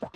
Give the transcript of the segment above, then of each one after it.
ま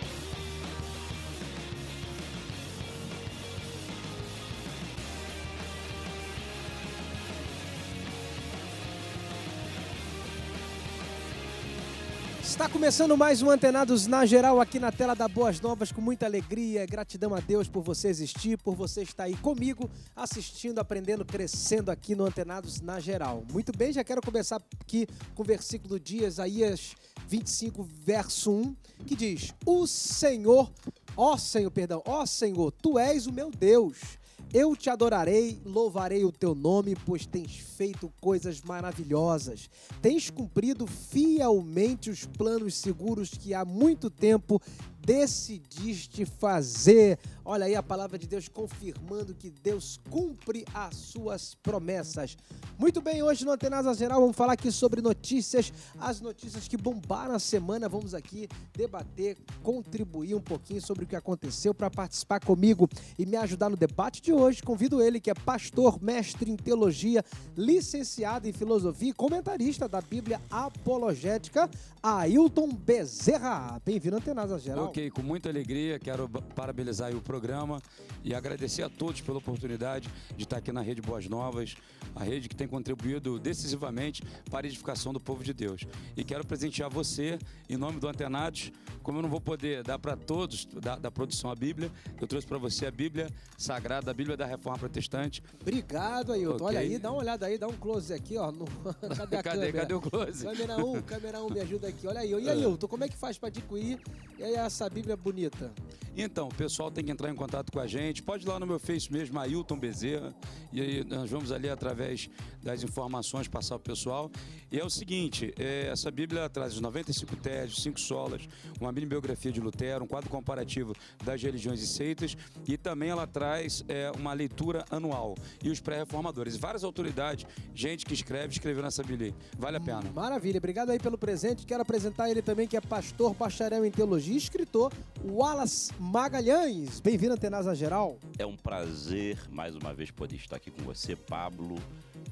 Está começando mais um Antenados na Geral aqui na tela da Boas Novas com muita alegria, gratidão a Deus por você existir, por você estar aí comigo, assistindo, aprendendo, crescendo aqui no Antenados na Geral. Muito bem, já quero começar aqui com o versículo de Isaías 25, verso 1, que diz: O Senhor, ó Senhor, perdão, ó Senhor, tu és o meu Deus eu te adorarei, louvarei o teu nome, pois tens feito coisas maravilhosas. Tens cumprido fielmente os planos seguros que há muito tempo decidiste fazer. Olha aí a palavra de Deus confirmando que Deus cumpre as suas promessas. Muito bem, hoje no Antenasa Geral vamos falar aqui sobre notícias, as notícias que bombaram a semana. Vamos aqui debater, contribuir um pouquinho sobre o que aconteceu para participar comigo e me ajudar no debate de hoje. Convido ele que é pastor, mestre em teologia, licenciado em filosofia e comentarista da Bíblia Apologética, Ailton Bezerra. Bem-vindo Antenasa Geral fiquei com muita alegria, quero parabenizar o programa e agradecer a todos pela oportunidade de estar aqui na Rede Boas Novas, a rede que tem contribuído decisivamente para a edificação do povo de Deus. E quero presentear você, em nome do Antenados, como eu não vou poder dar para todos da, da, produção a Bíblia, eu trouxe para você a Bíblia Sagrada, a Bíblia da Reforma Protestante. Obrigado, Ailton. Okay. Olha aí, dá uma olhada aí, dá um close aqui, ó. No... cadê a cadê, câmera? Cadê o close? Câmera 1, um, câmera 1, um, me ajuda aqui. Olha aí. E aí, Ailton, como é que faz para adquirir essa essa Bíblia bonita? Então, o pessoal tem que entrar em contato com a gente. Pode ir lá no meu Face mesmo, Ailton Bezerra. E aí nós vamos ali através das informações passar para o pessoal. E é o seguinte, é, essa Bíblia traz os 95 teses, 5 solas, uma mini biografia de Lutero, um quadro comparativo das religiões e seitas e também ela traz é, uma leitura anual e os pré-reformadores. Várias autoridades, gente que escreve, escreveu nessa Bíblia. Vale a pena. Maravilha, obrigado aí pelo presente. Quero apresentar ele também, que é pastor, bacharel em teologia e escritor, Wallace Magalhães. Bem-vindo, Antenasa Geral. É um prazer mais uma vez poder estar aqui com você, Pablo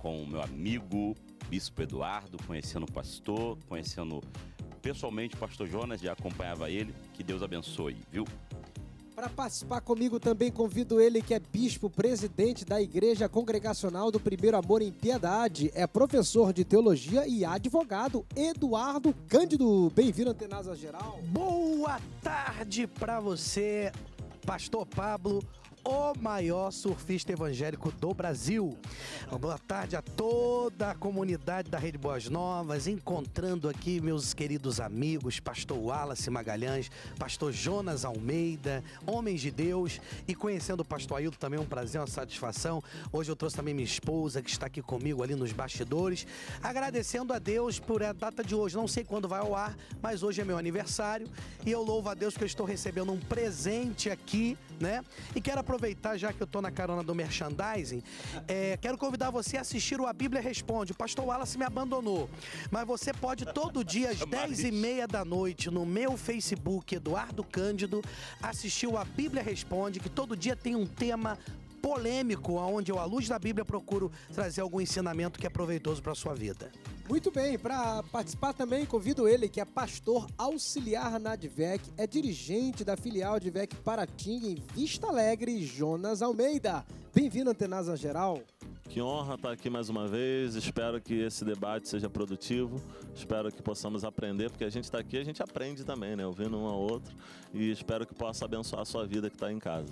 com o meu amigo Bispo Eduardo, conhecendo o pastor, conhecendo pessoalmente o pastor Jonas, já acompanhava ele. Que Deus abençoe, viu? Para participar comigo também convido ele que é bispo presidente da Igreja Congregacional do Primeiro Amor em Piedade, é professor de teologia e advogado Eduardo Cândido. Bem-vindo Antenasa Geral. Boa tarde para você, pastor Pablo, o maior surfista evangélico do Brasil. Boa tarde a toda a comunidade da Rede Boas Novas, encontrando aqui meus queridos amigos, pastor Wallace Magalhães, pastor Jonas Almeida, homens de Deus, e conhecendo o pastor Ailton também um prazer, uma satisfação. Hoje eu trouxe também minha esposa, que está aqui comigo ali nos bastidores, agradecendo a Deus por a data de hoje. Não sei quando vai ao ar, mas hoje é meu aniversário, e eu louvo a Deus que eu estou recebendo um presente aqui, né? E quero aproveitar aproveitar, já que eu tô na carona do merchandising, é, quero convidar você a assistir o A Bíblia Responde. O pastor Wallace me abandonou. Mas você pode todo dia, às 10 e meia da noite, no meu Facebook, Eduardo Cândido, assistir o A Bíblia Responde, que todo dia tem um tema polêmico, onde eu, à luz da Bíblia, procuro trazer algum ensinamento que é proveitoso para a sua vida. Muito bem, para participar também convido ele, que é pastor auxiliar na Advec, é dirigente da filial Advec Paratinga em Vista Alegre, Jonas Almeida. Bem-vindo, Antenasa Geral. Que honra estar aqui mais uma vez. Espero que esse debate seja produtivo. Espero que possamos aprender, porque a gente está aqui, a gente aprende também, né? Ouvindo um ao outro. E espero que possa abençoar a sua vida que está em casa.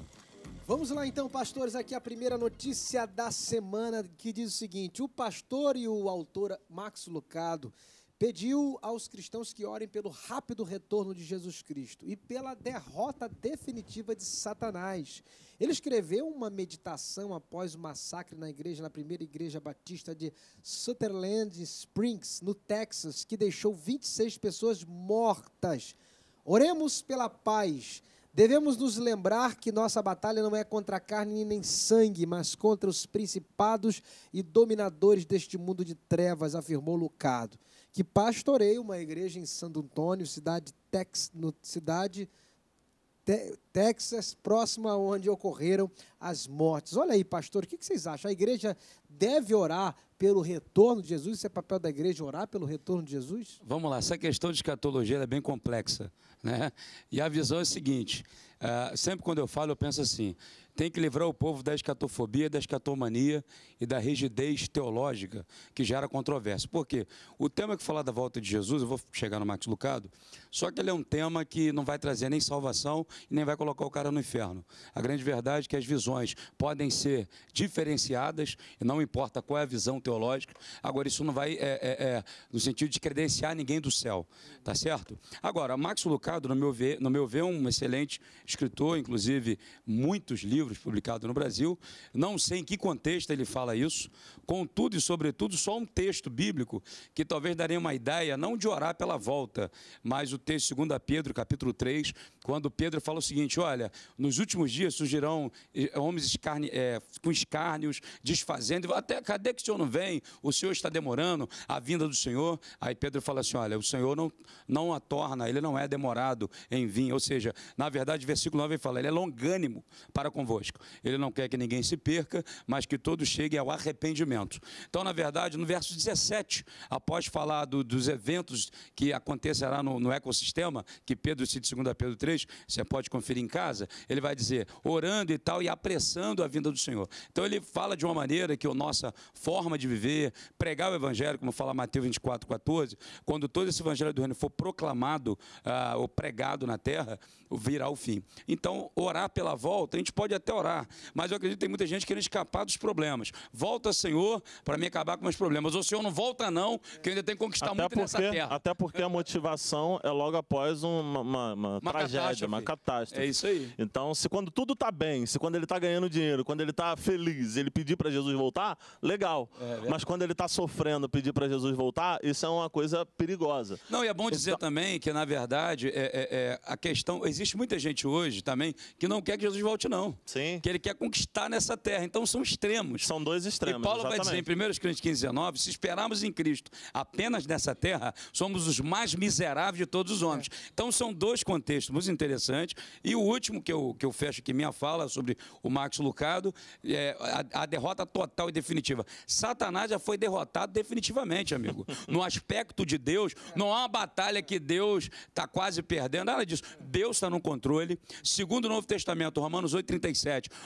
Vamos lá então, pastores, aqui a primeira notícia da semana que diz o seguinte: o pastor e o autor Max Lucado pediu aos cristãos que orem pelo rápido retorno de Jesus Cristo e pela derrota definitiva de Satanás. Ele escreveu uma meditação após o massacre na igreja, na primeira igreja batista de Sutherland Springs, no Texas, que deixou 26 pessoas mortas. Oremos pela paz Devemos nos lembrar que nossa batalha não é contra carne nem sangue, mas contra os principados e dominadores deste mundo de trevas, afirmou Lucado, que pastoreia uma igreja em Santo Antônio, cidade, tex, no, cidade Texas, próximo a onde ocorreram as mortes. Olha aí, pastor, o que vocês acham? A igreja deve orar pelo retorno de Jesus? Isso é papel da igreja orar pelo retorno de Jesus? Vamos lá, essa questão de escatologia é bem complexa. Né? E a visão é a seguinte: ah, sempre quando eu falo, eu penso assim: tem que livrar o povo da escatofobia, da escatomania e da rigidez teológica que gera controvérsia. Por quê? O tema que falar da volta de Jesus, eu vou chegar no Max Lucado, só que ele é um tema que não vai trazer nem salvação e nem vai colocar o cara no inferno. A grande verdade é que as visões podem ser diferenciadas, e não importa qual é a visão teológica, agora isso não vai, é, é, é, no sentido de credenciar ninguém do céu, tá certo? Agora, Max Lucado, no meu ver, no meu ver é um excelente escritor, inclusive muitos livros livros publicados no Brasil. Não sei em que contexto ele fala isso, contudo e sobretudo, só um texto bíblico que talvez daria uma ideia, não de orar pela volta, mas o texto 2 Pedro, capítulo 3, quando Pedro fala o seguinte: olha, nos últimos dias surgirão eh, homens escarne, é, com escárnios, desfazendo, até cadê que o senhor não vem? O senhor está demorando a vinda do Senhor. Aí Pedro fala assim: olha, o Senhor não, não a torna, ele não é demorado em vir. Ou seja, na verdade, versículo 9 ele fala, ele é longânimo para com convosco. Ele não quer que ninguém se perca, mas que todos cheguem ao arrependimento. Então, na verdade, no verso 17, após falar do, dos eventos que acontecerá no, no ecossistema, que Pedro cita em 2 Pedro 3, você pode conferir em casa, ele vai dizer, orando e tal, e apressando a vinda do Senhor. Então, ele fala de uma maneira que a nossa forma de viver, pregar o evangelho, como fala Mateus 24, 14, quando todo esse evangelho do reino for proclamado ah, ou pregado na terra, virá o fim. Então, orar pela volta, a gente pode até até orar, mas eu acredito que tem muita gente querendo escapar dos problemas. Volta, Senhor, para me acabar com meus problemas. Ou Senhor, não volta não, que eu ainda tenho que conquistar até muito porque, nessa terra. Até porque a motivação é logo após uma, uma, uma, uma tragédia, catástrofe. uma catástrofe. É isso aí. Então, se quando tudo está bem, se quando ele está ganhando dinheiro, quando ele está feliz, ele pedir para Jesus voltar, legal. É, mas quando ele está sofrendo, pedir para Jesus voltar, isso é uma coisa perigosa. Não, e é bom então dizer então... também que, na verdade, é, é, é, a questão... Existe muita gente hoje também que não quer que Jesus volte, não. Sim. que ele quer conquistar nessa terra. Então são extremos. São dois extremos. E Paulo exatamente. vai dizer em 1 Coríntios 15, 19: se esperarmos em Cristo apenas nessa terra, somos os mais miseráveis de todos os homens. É. Então são dois contextos muito interessantes. E o último que eu, que eu fecho aqui minha fala sobre o Max Lucado é a, a derrota total e definitiva. Satanás já foi derrotado definitivamente, amigo. no aspecto de Deus, não há uma batalha que Deus está quase perdendo. Nada disso. Deus está no controle. Segundo o Novo Testamento, Romanos 8, 35.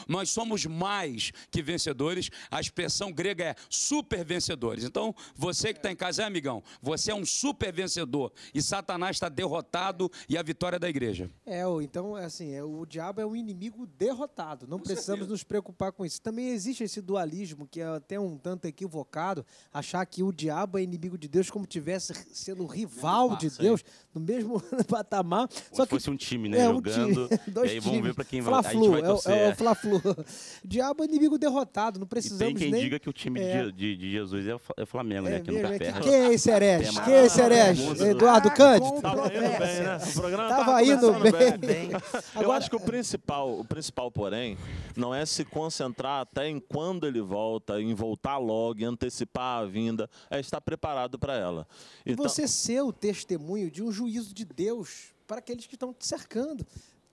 Nós somos mais que vencedores, a expressão grega é super vencedores. Então, você que está em casa, é amigão, você é um super vencedor e Satanás está derrotado e a vitória é da igreja. É, então, é assim, é, o diabo é um inimigo derrotado, não com precisamos certeza. nos preocupar com isso. Também existe esse dualismo que é até um tanto equivocado, achar que o diabo é inimigo de Deus como tivesse sendo rival de Deus, é. no mesmo patamar. Como Só que fosse um time, né? É, um jogando. Time, dois e aí vamos ver para quem vai. A gente vai torcer. É, o é. Fla-Flu. Diabo é inimigo derrotado, não precisamos e tem quem nem... diga que o time é. de, de, Jesus é, é o Flamengo, é, né? Que é, Quem é esse herege? Quem é esse herege? Eduardo Cândido? Tava indo bem, né? O programa tava, tava indo bem. bem. Eu acho que o principal, o principal, porém, não é se concentrar até em quando ele volta, em voltar logo, em antecipar a vinda, é estar preparado para ela. Então... Você ser o testemunho de um juízo de Deus para aqueles que estão te cercando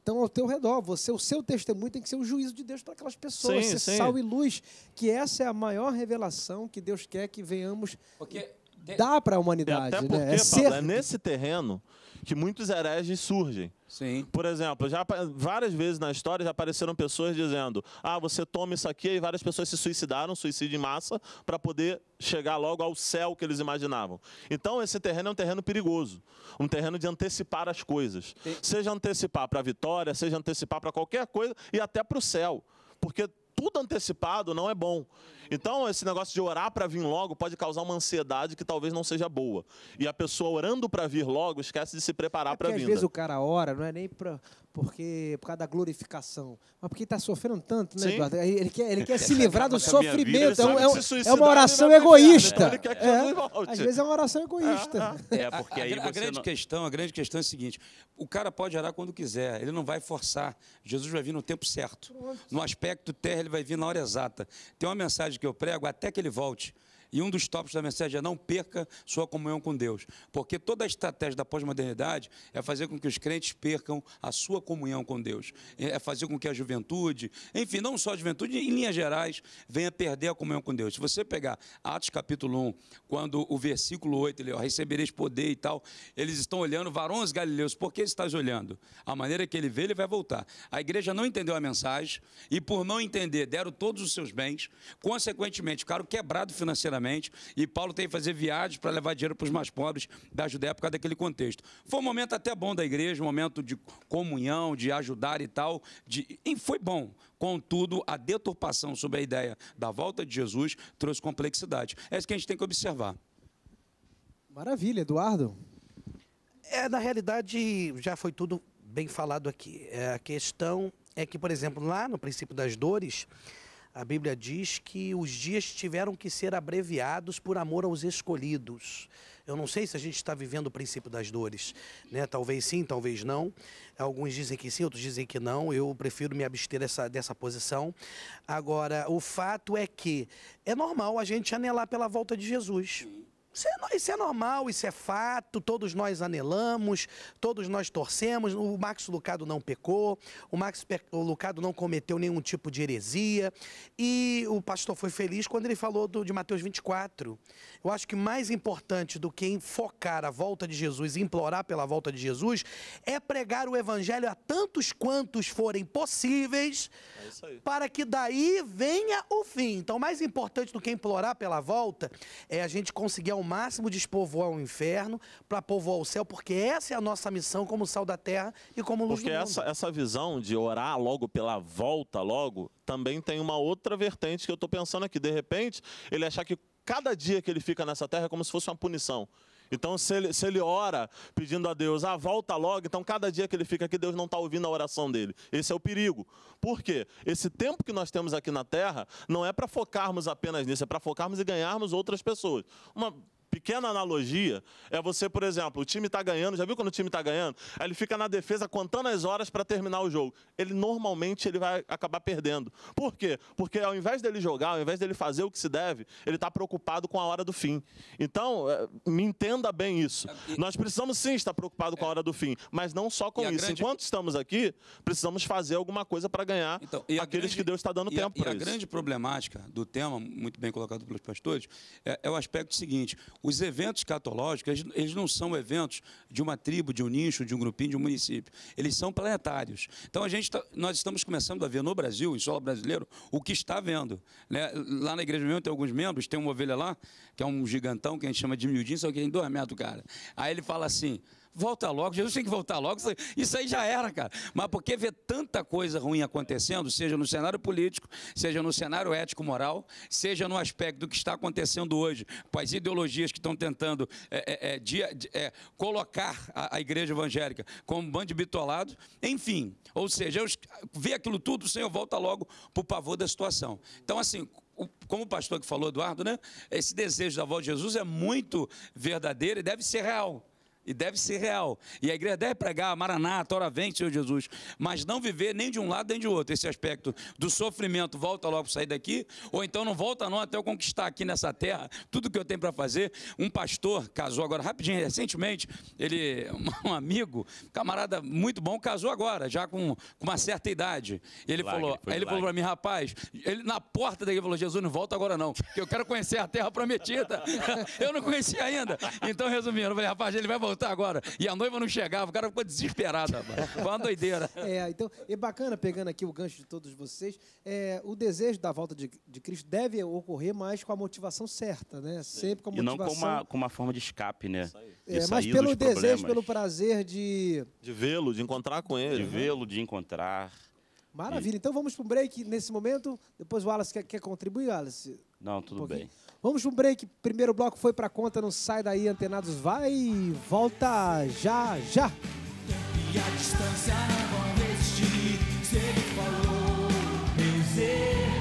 estão ao teu redor. Você, o seu testemunho tem que ser o juízo de Deus para aquelas pessoas, sim, ser sim. sal e luz, que essa é a maior revelação que Deus quer que venhamos porque dar para a humanidade. Até porque, né? é, ser... Paulo, é nesse terreno que muitos hereges surgem. Sim. Por exemplo, já várias vezes na história já apareceram pessoas dizendo: "Ah, você toma isso aqui", e várias pessoas se suicidaram, suicídio em massa, para poder chegar logo ao céu que eles imaginavam. Então esse terreno é um terreno perigoso, um terreno de antecipar as coisas. Sim. Seja antecipar para a vitória, seja antecipar para qualquer coisa e até para o céu. Porque tudo antecipado não é bom. Então, esse negócio de orar para vir logo pode causar uma ansiedade que talvez não seja boa. E a pessoa orando para vir logo esquece de se preparar é para vir. Às vezes o cara ora, não é nem para porque por causa da glorificação, mas porque está sofrendo tanto, né, Sim. Eduardo? Ele quer, ele quer se livrar do sofrimento. é, um, é, é, uma oração né? egoísta. é, às vezes é uma oração egoísta. Ah, ah. É, porque aí a, a, a grande não... questão, a grande questão é a seguinte: o cara pode orar quando quiser, ele não vai forçar. Jesus vai vir no tempo certo. No aspecto terra, ele vai vir na hora exata. Tem uma mensagem que eu prego até que ele volte. E um dos tópicos da mensagem é não perca sua comunhão com Deus. Porque toda a estratégia da pós-modernidade é fazer com que os crentes percam a sua comunhão com Deus. É, é fazer com que a juventude, enfim, não só a juventude, em linhas gerais, venha perder a comunhão com Deus. Se você pegar Atos capítulo 1, quando o versículo 8, ele, ó, recebereis poder e tal, eles estão olhando, varões galileus, por que estás olhando? A maneira que ele vê, ele vai voltar. A igreja não entendeu a mensagem e por não entender, deram todos os seus bens, consequentemente ficaram quebrados financeiramente e Paulo tem que fazer viagens para levar dinheiro para os mais pobres da Judéia por causa daquele contexto. Foi um momento até bom da igreja, um momento de comunhão, de ajudar e tal. De... E foi bom. Contudo, a deturpação sobre a ideia da volta de Jesus trouxe complexidade. É isso que a gente tem que observar. Maravilha, Eduardo. É, na realidade, já foi tudo bem falado aqui. É, a questão é que, por exemplo, lá no princípio das dores, a Bíblia diz que os dias tiveram que ser abreviados por amor aos escolhidos. Eu não sei se a gente está vivendo o princípio das dores, né? Talvez sim, talvez não. Alguns dizem que sim, outros dizem que não. Eu prefiro me abster dessa, dessa posição. Agora, o fato é que é normal a gente anelar pela volta de Jesus. Isso é, isso é, normal, isso é fato, todos nós anelamos, todos nós torcemos. O Max Lucado não pecou, o Max o Lucado não cometeu nenhum tipo de heresia. E o pastor foi feliz quando ele falou do, de Mateus 24. Eu acho que mais importante do que enfocar a volta de Jesus implorar pela volta de Jesus é pregar o evangelho a tantos quantos forem possíveis é para que daí venha o fim. Então, mais importante do que implorar pela volta é a gente conseguir ao máximo despovoar o inferno para povoar o céu, porque essa é a nossa missão como sal da terra e como luz porque do mundo. Porque essa, essa visão de orar logo pela volta, logo, também tem uma outra vertente que eu estou pensando aqui. De repente, ele achar que cada dia que ele fica nessa terra é como se fosse uma punição. Então, se ele, se ele ora pedindo a Deus, ah, volta logo, então cada dia que ele fica aqui, Deus não está ouvindo a oração dele. Esse é o perigo. Por quê? Esse tempo que nós temos aqui na Terra não é para focarmos apenas nisso, é para focarmos e ganharmos outras pessoas. Uma pequena analogia é você, por exemplo, o time está ganhando, já viu quando o time está ganhando? ele fica na defesa contando as horas para terminar o jogo. Ele normalmente ele vai acabar perdendo. Por quê? Porque ao invés dele jogar, ao invés dele fazer o que se deve, ele está preocupado com a hora do fim. Então, é, me entenda bem isso. É, Nós precisamos sim estar preocupados com a é. hora do fim, mas não só com isso. Grande... Enquanto estamos aqui, precisamos fazer alguma coisa para ganhar então, aqueles grande... que Deus está dando e tempo para isso. E a grande problemática do tema, muito bem colocado pelos pastores, é, é o aspecto seguinte: os eventos catológicos, eles, não são eventos de uma tribo, de um nicho, de um grupinho, de um município. Eles são planetários. Então, a gente tá, nós estamos começando a ver no Brasil, em solo brasileiro, o que está vendo. Né? Lá na igreja mesmo tem alguns membros, tem uma ovelha lá, que é um gigantão, que a gente chama de miudinho, só que tem dois metros, cara. Aí ele fala assim... Volta logo, Jesus tem que voltar logo. Isso aí já era, cara. Mas porque vê tanta coisa ruim acontecendo, seja no cenário político, seja no cenário ético-moral, seja no aspecto do que está acontecendo hoje, com as ideologias que estão tentando é, é, é, é colocar a, a, igreja evangélica como um bando de bitolado, enfim. Ou seja, eu vê aquilo tudo, o Senhor volta logo por pavor da situação. Então, assim, como o pastor que falou, Eduardo, né? Esse desejo da voz de Jesus é muito verdadeiro e deve ser real. E deve ser real. E a igreja deve pregar, Maranata, ora vem, Senhor Jesus. Mas não viver nem de um lado nem de outro. Esse aspecto do sofrimento, volta logo para sair daqui, ou então não volta não até eu conquistar aqui nessa terra tudo que eu tenho para fazer. Um pastor casou agora, rapidinho, recentemente, ele, um amigo, camarada muito bom, casou agora, já com, com uma certa idade. Ele falou, ele falou para mim, rapaz, ele na porta da igreja falou: Jesus, não volta agora não, que eu quero conhecer a terra prometida. eu não conhecia ainda. Então, resumindo, eu falei, rapaz, ele vai voltar voltar agora. E a noiva não chegava, o cara ficou desesperado, Foi uma doideira. É, então, é bacana, pegando aqui o gancho de todos vocês, é, o desejo da volta de, de Cristo deve ocorrer mais com a motivação certa, né? Sim. Sempre com a motivação... E não com uma, com uma forma de escape, né? É, de é, mas pelo desejo, pelo prazer de... De vê-lo, de encontrar com ele. De né? vê-lo, de encontrar... Maravilha. Então vamos para um break nesse momento. Depois o Wallace quer, quer contribuir, Wallace? Não, tudo um bem. Vamos um break. Primeiro bloco foi para conta, não sai daí, antenados. Vai e volta já, já. E a distância não Se ele falou, meus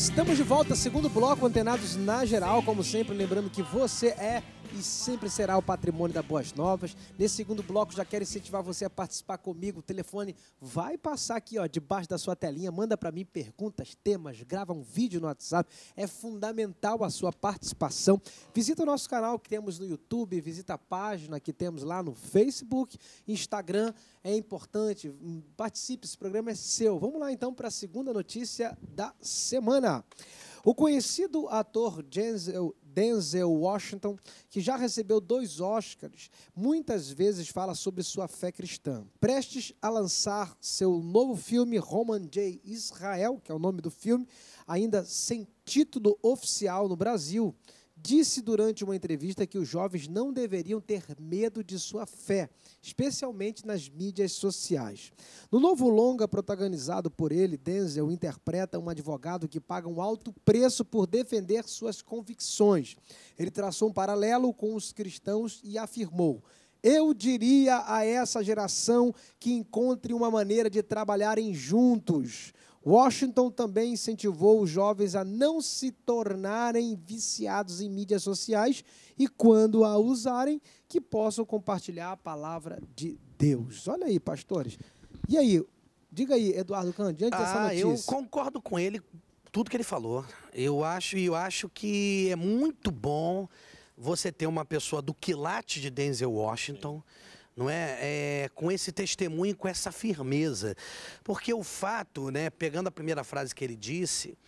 Estamos de volta, segundo bloco, antenados na geral. Como sempre, lembrando que você é e sempre será o patrimônio da Boas Novas. Nesse segundo bloco, já quero incentivar você a participar comigo. O telefone vai passar aqui, ó, debaixo da sua telinha. Manda para mim perguntas, temas, grava um vídeo no WhatsApp. É fundamental a sua participação. Visita o nosso canal que temos no YouTube, visita a página que temos lá no Facebook, Instagram. É importante, hum, participe, esse programa é seu. Vamos lá então para a segunda notícia da semana. O conhecido ator Denzel, Denzel Washington, que já recebeu dois Oscars, muitas vezes fala sobre sua fé cristã. Prestes a lançar seu novo filme, Roman J. Israel, que é o nome do filme, ainda sem título oficial no Brasil, disse durante uma entrevista que os jovens não deveriam ter medo de sua fé, especialmente nas mídias sociais. No novo longa protagonizado por ele, Denzel interpreta um advogado que paga um alto preço por defender suas convicções. Ele traçou um paralelo com os cristãos e afirmou: eu diria a essa geração que encontre uma maneira de trabalharem juntos, Washington também incentivou os jovens a não se tornarem viciados em mídias sociais e, quando a usarem, que possam compartilhar a palavra de Deus. Olha aí, pastores. E aí, diga aí, Eduardo Cândido, diante ah, dessa notícia. Eu concordo com ele, tudo que ele falou. Eu acho e eu acho que é muito bom você ter uma pessoa do quilate de Denzel Washington não é? é? com esse testemunho, com essa firmeza. Porque o fato, né, pegando a primeira frase que ele disse,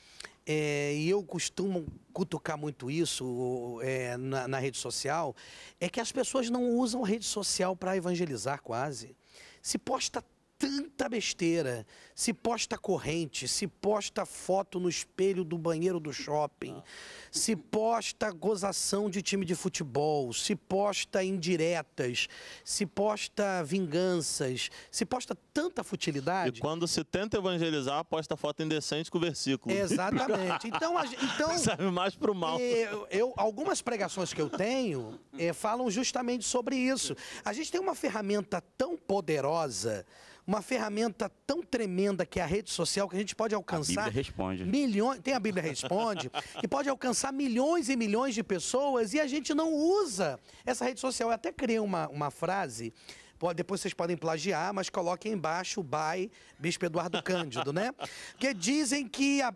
é, e eu costumo cutucar muito isso é, na, na, rede social, é que as pessoas não usam a rede social para evangelizar quase. Se posta tanta besteira. Se posta corrente, se posta foto no espelho do banheiro do shopping, se posta gozação de time de futebol, se posta indiretas, se posta vinganças, se posta tanta futilidade. E quando se tenta evangelizar, posta foto indecente com o versículo. Exatamente. Então, a, então Serve mais pro mal. É, eu, eu, algumas pregações que eu tenho é, falam justamente sobre isso. A gente tem uma ferramenta tão poderosa uma ferramenta tão tremenda que é a rede social, que a gente pode alcançar. A Bíblia responde. Milhões, tem a Bíblia Responde, e pode alcançar milhões e milhões de pessoas e a gente não usa essa rede social. Eu até criei uma, uma frase depois vocês podem plagiar, mas coloquem embaixo by Bispo Eduardo Cândido, né? Porque dizem que a,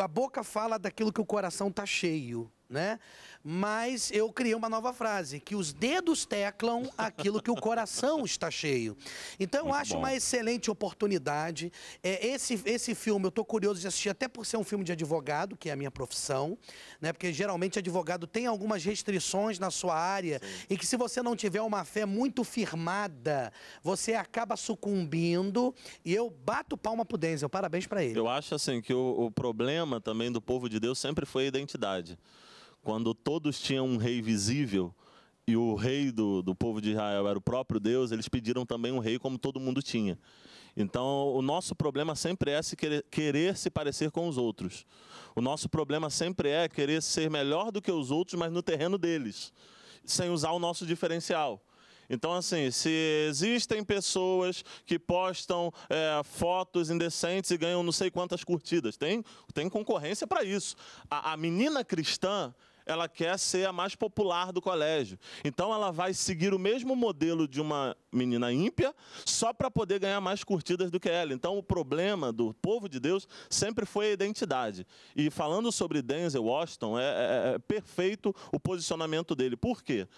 a boca fala daquilo que o coração tá cheio, né? mas eu criei uma nova frase, que os dedos teclam aquilo que o coração está cheio. Então, Muito eu acho bom. uma excelente oportunidade. É, esse, esse filme, eu estou curioso de assistir, até por ser um filme de advogado, que é a minha profissão, né? porque geralmente advogado tem algumas restrições na sua área, Sim. e que se você não tiver uma fé muito firmada, você acaba sucumbindo, e eu bato palma pro Denzel, parabéns para ele. Eu acho assim que o, o problema também do povo de Deus sempre foi a identidade quando todos tinham um rei visível e o rei do, do povo de Israel era o próprio Deus, eles pediram também um rei como todo mundo tinha. Então, o nosso problema sempre é se querer, querer se parecer com os outros. O nosso problema sempre é querer ser melhor do que os outros, mas no terreno deles, sem usar o nosso diferencial. Então, assim, se existem pessoas que postam é, fotos indecentes e ganham não sei quantas curtidas, tem, tem concorrência para isso. A, a menina cristã, ela quer ser a mais popular do colégio. Então ela vai seguir o mesmo modelo de uma menina ímpia só para poder ganhar mais curtidas do que ela. Então o problema do povo de Deus sempre foi a identidade. E falando sobre Denzel Washington, é, é, é perfeito o posicionamento dele. Por quê?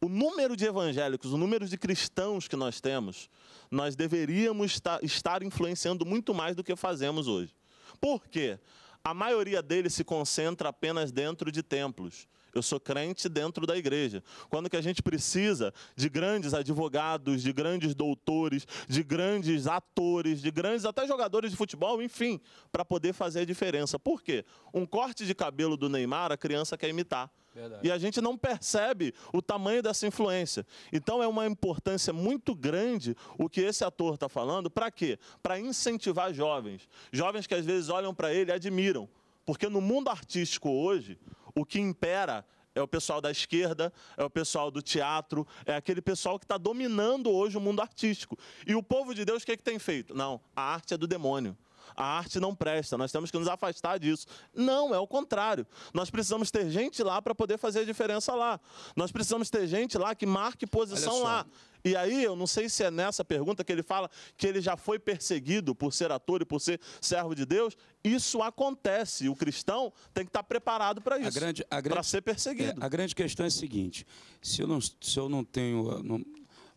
o número de evangélicos, o número de cristãos que nós temos, nós deveríamos estar influenciando muito mais do que fazemos hoje. Por quê? A maioria deles se concentra apenas dentro de templos. Eu sou crente dentro da igreja. Quando que a gente precisa de grandes advogados, de grandes doutores, de grandes atores, de grandes até jogadores de futebol, enfim, para poder fazer a diferença. Por quê? Um corte de cabelo do Neymar, a criança quer imitar. Verdade. E a gente não percebe o tamanho dessa influência. Então é uma importância muito grande o que esse ator está falando. Para quê? Para incentivar jovens. Jovens que às vezes olham para ele e admiram. Porque no mundo artístico hoje, o que impera é o pessoal da esquerda, é o pessoal do teatro, é aquele pessoal que está dominando hoje o mundo artístico. E o povo de Deus, o que, é que tem feito? Não, a arte é do demônio a arte não presta, nós temos que nos afastar disso. Não, é o contrário. Nós precisamos ter gente lá para poder fazer a diferença lá. Nós precisamos ter gente lá que marque posição lá. E aí, eu não sei se é nessa pergunta que ele fala que ele já foi perseguido por ser ator e por ser servo de Deus. Isso acontece. O cristão tem que estar tá preparado para isso, para ser perseguido. É, a grande questão é a seguinte: se eu não, se eu não tenho, não,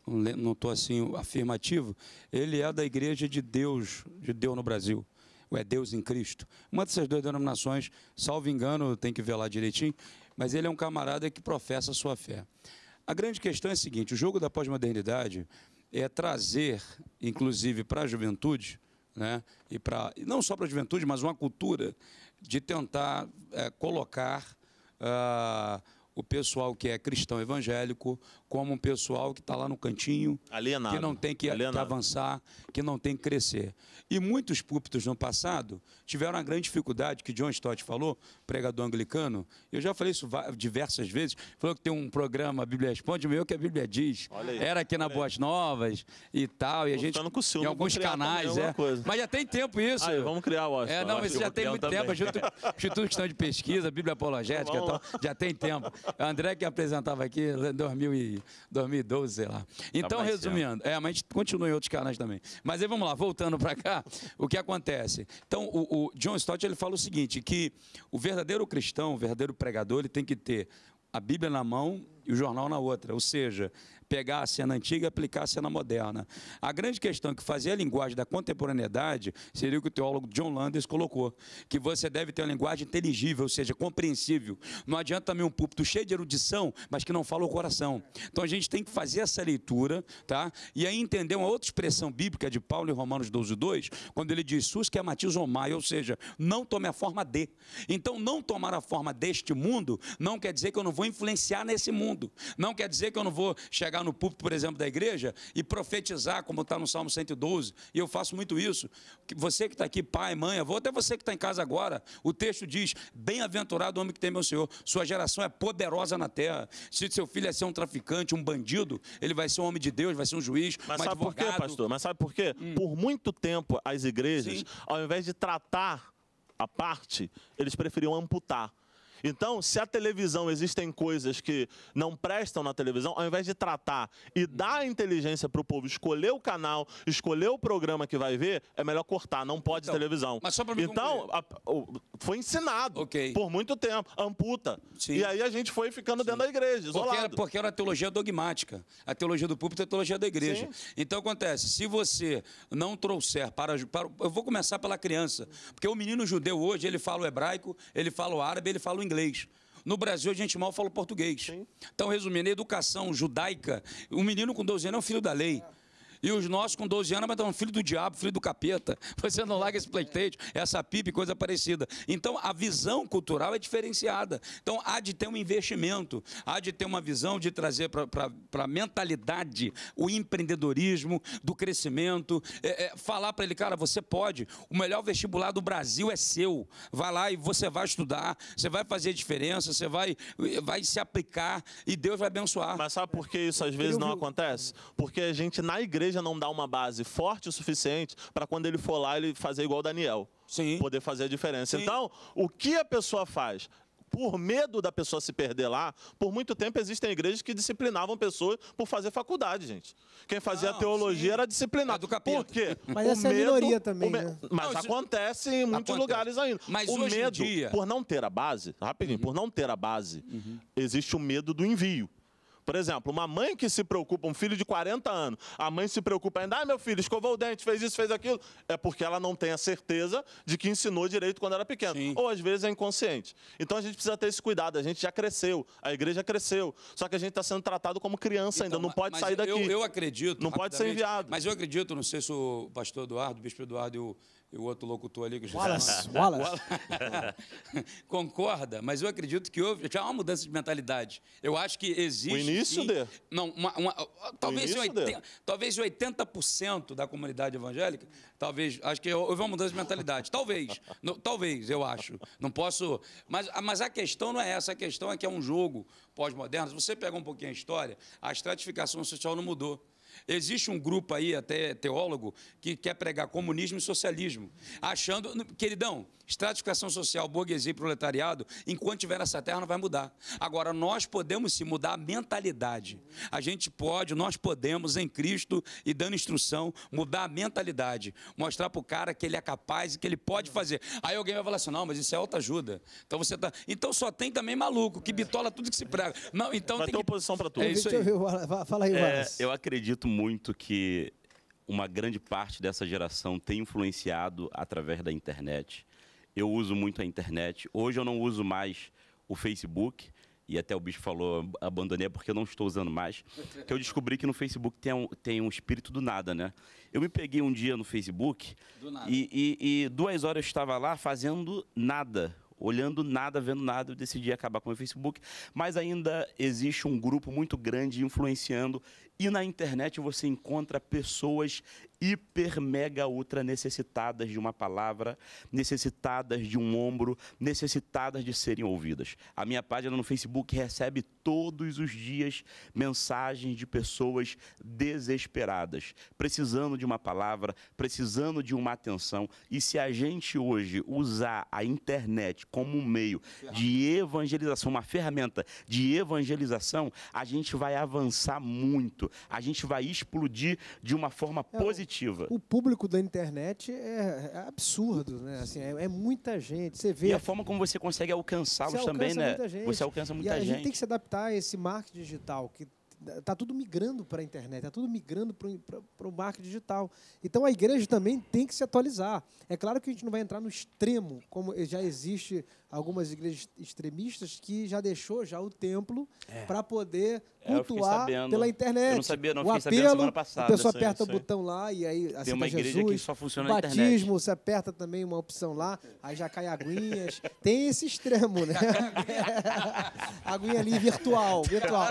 não estou assim afirmativo, ele é da Igreja de Deus, de Deus no Brasil. É Deus em Cristo. Uma dessas duas denominações, salvo engano, tem que ver lá direitinho, mas ele é um camarada que professa a sua fé. A grande questão é a seguinte: o jogo da pós-modernidade é trazer, inclusive para a juventude, né, e para não só para a juventude, mas uma cultura de tentar é, colocar uh, o pessoal que é cristão evangélico como um pessoal que está lá no cantinho, Alienado. que não tem que, que, avançar, que não tem que crescer. E muitos púlpitos no passado tiveram a grande dificuldade que John Stott falou, pregador anglicano, eu já falei isso diversas vezes, falou que tem um programa Bíblia Responde, meio meu que a Bíblia diz. Aí, Era aqui na Boas Novas e tal, e a gente ciúme, em alguns canais, é. Mas já tem tempo isso. Aí, ah, é, vamos criar, o É, não, isso já tem muito também. tempo, o Instituto de Pesquisa, Bíblia Apologética e tal, já tem tempo. O André que apresentava aqui em 2000 e 2012, sei lá. Tá então, tá resumindo, é, mas a gente continua em outros canais também. Mas aí vamos lá, voltando para cá, o que acontece? Então, o, o John Stott ele fala o seguinte, que o verdadeiro cristão, o verdadeiro pregador, ele tem que ter a Bíblia na mão e o jornal na outra. Ou seja, pegar a cena antiga e aplicar a cena moderna. A grande questão que fazia a linguagem da contemporaneidade seria o que o teólogo John Landers colocou, que você deve ter uma linguagem inteligível, ou seja, compreensível. Não adianta também um púlpito cheio de erudição, mas que não fala o coração. Então a gente tem que fazer essa leitura, tá? E aí entender uma outra expressão bíblica de Paulo em Romanos 12, 2, quando ele diz, sus que é matizomai, ou seja, não tome a forma de. Então não tomar a forma deste mundo não quer dizer que eu não vou influenciar nesse mundo. Não quer dizer que eu não vou chegar chegar no púlpito, por exemplo, da igreja e profetizar, como está no Salmo 112, e eu faço muito isso. Você que está aqui, pai, mãe, avô, até você que está em casa agora, o texto diz: Bem-aventurado o homem que tem meu Senhor, sua geração é poderosa na terra. Se seu filho é ser um traficante, um bandido, ele vai ser um homem de Deus, vai ser um juiz. Mas um sabe advogado. por quê, pastor? Mas sabe por quê? Hum. Por muito tempo, as igrejas, Sim. ao invés de tratar a parte, eles preferiam amputar. Então, se a televisão existem coisas que não prestam na televisão, ao invés de tratar e dar a inteligência para o povo escolher o canal, escolher o programa que vai ver, é melhor cortar, não pode então, televisão. Mas só para Então, a, foi ensinado okay. por muito tempo, amputa. Sim. E aí a gente foi ficando Sim. dentro da igreja, isolado. Porque era, porque era a teologia dogmática. A teologia do púlpito é a teologia da igreja. Sim. Então acontece, se você não trouxer para, para eu vou começar pela criança, porque o menino judeu hoje, ele fala o hebraico, ele fala o árabe, ele fala o inglês. No Brasil, a gente mal fala português. Sim. Então, resumindo, a educação judaica, um menino com 12 anos é um filho da lei. É. E os nossos com 12 anos, mas estão filho do diabo, filho do capeta. Você não larga esse Playstation, essa pipe, coisa parecida. Então, a visão cultural é diferenciada. Então, há de ter um investimento, há de ter uma visão de trazer para a mentalidade o empreendedorismo, do crescimento. É, é, falar para ele, cara, você pode. O melhor vestibular do Brasil é seu. Vai lá e você vai estudar, você vai fazer diferença, você vai, vai se aplicar e Deus vai abençoar. Mas sabe por que isso às é, vezes não acontece? Porque a gente, na igreja, igreja não dá uma base forte o suficiente para quando ele for lá ele fazer igual Daniel. Sim. Poder fazer a diferença. Sim. Então, o que a pessoa faz? por medo da pessoa se perder lá, por muito tempo existem igrejas que disciplinavam pessoas por fazer faculdade, gente. Quem fazia não, teologia sim. era disciplinado. É por quê? Mas o essa é medo, é minoria também. Me... Né? Mas não, acontece em muitos acontece. lugares ainda. Mas o medo, dia... por não ter a base, rapidinho, uhum. por não ter a base, uhum. existe o medo do envio. Por exemplo, uma mãe que se preocupa, um filho de 40 anos, a mãe se preocupa ainda, ah, meu filho escovou o dente, fez isso, fez aquilo, é porque ela não tem a certeza de que ensinou direito quando era pequeno Sim. Ou às vezes é inconsciente. Então a gente precisa ter esse cuidado. A gente já cresceu, a igreja cresceu, só que a gente está sendo tratado como criança então, ainda, não pode sair daqui. Eu, eu acredito. Não pode ser enviado. Mas eu acredito, não sei se o pastor Eduardo, o bispo Eduardo e o e o outro locutor ali que já Wallace, Wallace. concorda, mas eu acredito que houve já há uma mudança de mentalidade. Eu acho que existe. O início sim, de... Não, uma, uma, talvez, o início 80, de... talvez 80% da comunidade evangélica, talvez, acho que houve uma mudança de mentalidade. Talvez, no, talvez, eu acho. Não posso. Mas, mas a questão não é essa, a questão é que é um jogo pós-moderno. Se você pegar um pouquinho a história, a estratificação social não mudou. Existe um grupo aí, até teólogo, que quer pregar comunismo e socialismo, achando. Queridão, Estratificação social, burguesia e proletariado, enquanto tiver nessa terra, não vai mudar. Agora, nós podemos se mudar a mentalidade. A gente pode, nós podemos, em Cristo e dando instrução, mudar a mentalidade. Mostrar para o cara que ele é capaz e que ele pode fazer. Aí alguém vai falar assim: não, mas isso é ajuda Então você tá. Então só tem também maluco, que bitola tudo que se prega. Não, então vai ter que... oposição para tudo. É isso aí. Fala aí, é, Eu acredito muito que uma grande parte dessa geração tem influenciado através da internet eu uso muito a internet. Hoje eu não uso mais o Facebook, e até o bicho falou, abandonei é porque eu não estou usando mais, que eu descobri que no Facebook tem um, tem um espírito do nada, né? Eu me peguei um dia no Facebook e, e, e, duas horas eu estava lá fazendo nada, olhando nada, vendo nada, eu decidi acabar com o Facebook, mas ainda existe um grupo muito grande influenciando e na internet você encontra pessoas hiper, mega, ultra necessitadas de uma palavra, necessitadas de um ombro, necessitadas de serem ouvidas. A minha página no Facebook recebe todos os dias mensagens de pessoas desesperadas, precisando de uma palavra, precisando de uma atenção. E se a gente hoje usar a internet como um meio de evangelização, uma ferramenta de evangelização, a gente vai avançar muito, a gente vai explodir de uma forma positiva é positiva. O público da internet é, é absurdo, né? Assim, é, é muita gente. Você vê. E a forma como você consegue alcançá-los alcança também, né? Você alcança muita e a gente. A gente tem que se adaptar a esse marketing digital que está tá tudo migrando para a internet, está tudo migrando para o marketing digital. Então a igreja também tem que se atualizar. É claro que a gente não vai entrar no extremo, como já existe algumas igrejas extremistas que já deixou já o templo é. para poder é, cultuar é, pela internet. Eu não sabia, não o fiquei apelo, semana passada. A pessoa aperta o botão lá e aí aceita Tem uma igreja Jesus. que só funciona o batismo, na internet. você aperta também uma opção lá, aí já cai aguinhas. Tem esse extremo, né? Aguinha ali virtual, virtual.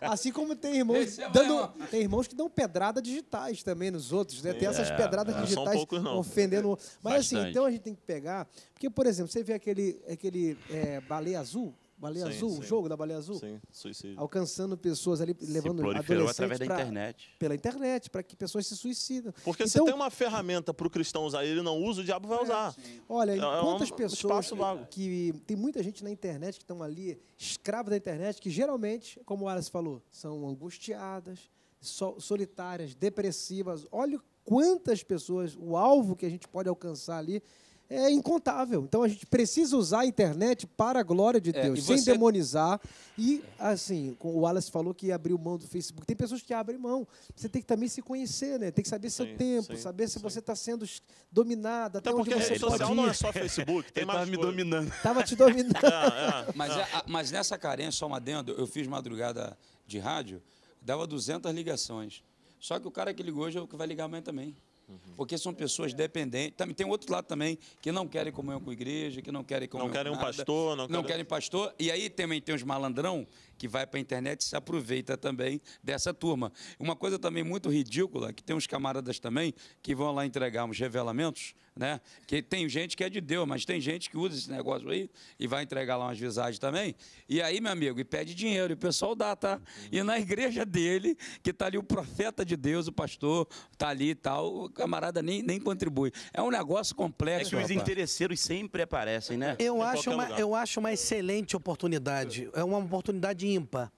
Assim como tem irmãos é dando, tem irmãos que dão pedrada digitais também nos outros, né? Tem é, essas pedradas é. digitais poucos, ofendendo. Mas assim, Bastante. assim, então a gente tem que pegar, porque por exemplo, você vê aquele daquele é, Baleia Azul? Baleia sim, Azul, sim. o jogo da Baleia Azul? Sim, suicídio. Alcançando pessoas ali, levando adolescentes através da pra, internet. Pela internet, para que pessoas se suicidam. Porque então, se tem uma ferramenta para o cristão usar e ele não usa, o diabo vai é, usar. Sim. Olha, é, é quantas é um pessoas que, que, Tem muita gente na internet que estão ali, escrava da internet, que geralmente, como o Alice falou, são angustiadas, solitárias, depressivas. Olha quantas pessoas, o alvo que a gente pode alcançar ali é incontável. Então a gente precisa usar a internet para a glória de é, Deus, é, sem demonizar. E, assim, o Wallace falou que abriu mão do Facebook. Tem pessoas que abrem mão. Você tem que também se conhecer, né? Tem que saber seu sim, tempo, sim, saber se sim. você está sendo dominada, Até, até porque onde você a rede social não é só Facebook. Tem mais me dominando. Estava te dominando. Ah, é. mas, é, mas nessa carência, só uma adendo, eu fiz madrugada de rádio, dava 200 ligações. Só que o cara que ligou hoje é o que vai ligar amanhã também. Uhum. Porque são pessoas dependentes. Também tem outro lado também, que não querem comunhão com a igreja, que não querem comunhão Não querem um nada, pastor, não, não querem... querem pastor. E aí também tem os malandrão que vai para a internet se aproveita também dessa turma. Uma coisa também muito ridícula, que tem uns camaradas também que vão lá entregar uns revelamentos, né? Que tem gente que é de Deus, mas tem gente que usa esse negócio aí e vai entregar lá umas visagens também. E aí, meu amigo, e pede dinheiro, e o pessoal dá, tá? E na igreja dele, que tá ali o profeta de Deus, o pastor, tá ali e tal, o camarada nem, nem contribui. É um negócio é complexo. É que rapaz. os interesseiros sempre aparecem, né? Eu, acho uma, eu acho uma excelente oportunidade. É uma oportunidade Chimpa.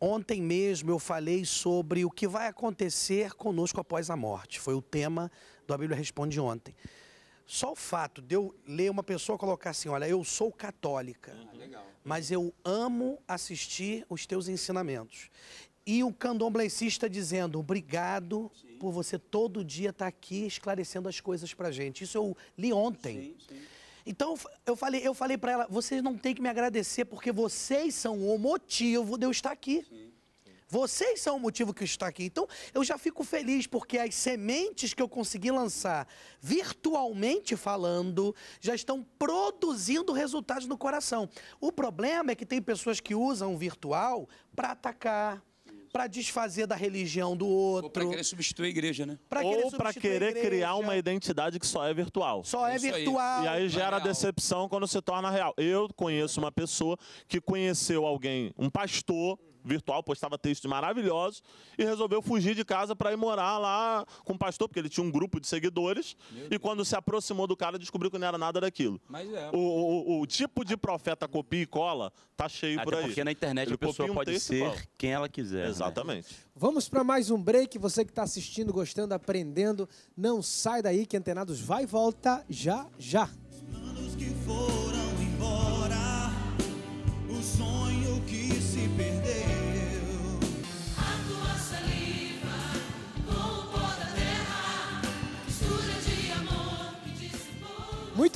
Ontem mesmo eu falei sobre o que vai acontecer conosco após a morte. Foi o tema do A Bíblia Responde ontem. Só o fato de eu ler uma pessoa colocar assim, olha, eu sou católica, ah, mas eu amo assistir os teus ensinamentos. E o candomblessista dizendo, obrigado sim. por você todo dia estar tá aqui esclarecendo as coisas para gente. Isso eu li ontem. Sim, sim. Então eu falei, eu falei para ela, vocês não têm que me agradecer porque vocês são o motivo de eu estar aqui. Sim, Vocês são o motivo que eu estou aqui. Então, eu já fico feliz porque as sementes que eu consegui lançar, virtualmente falando, já estão produzindo resultados no coração. O problema é que tem pessoas que usam o virtual para atacar, para desfazer da religião do outro. Ou para querer substituir a igreja, né? Pra Ou para querer criar uma identidade que só é virtual. Só é Isso virtual. Aí. E aí gera é decepção quando se torna real. Eu conheço uma pessoa que conheceu alguém, um pastor, virtual, postava textos maravilhosos e resolveu fugir de casa para ir morar lá com o pastor, porque ele tinha um grupo de seguidores. E quando se aproximou do cara, descobriu que não era nada daquilo. Mas é. O, o, o tipo de profeta copia e cola tá cheio Até por aí. Porque na internet ele a pessoa um pode ser quem ela quiser. Né? Exatamente. Né? Vamos para mais um break. Você que está assistindo, gostando, aprendendo, não sai daí que Antenados vai e volta já já.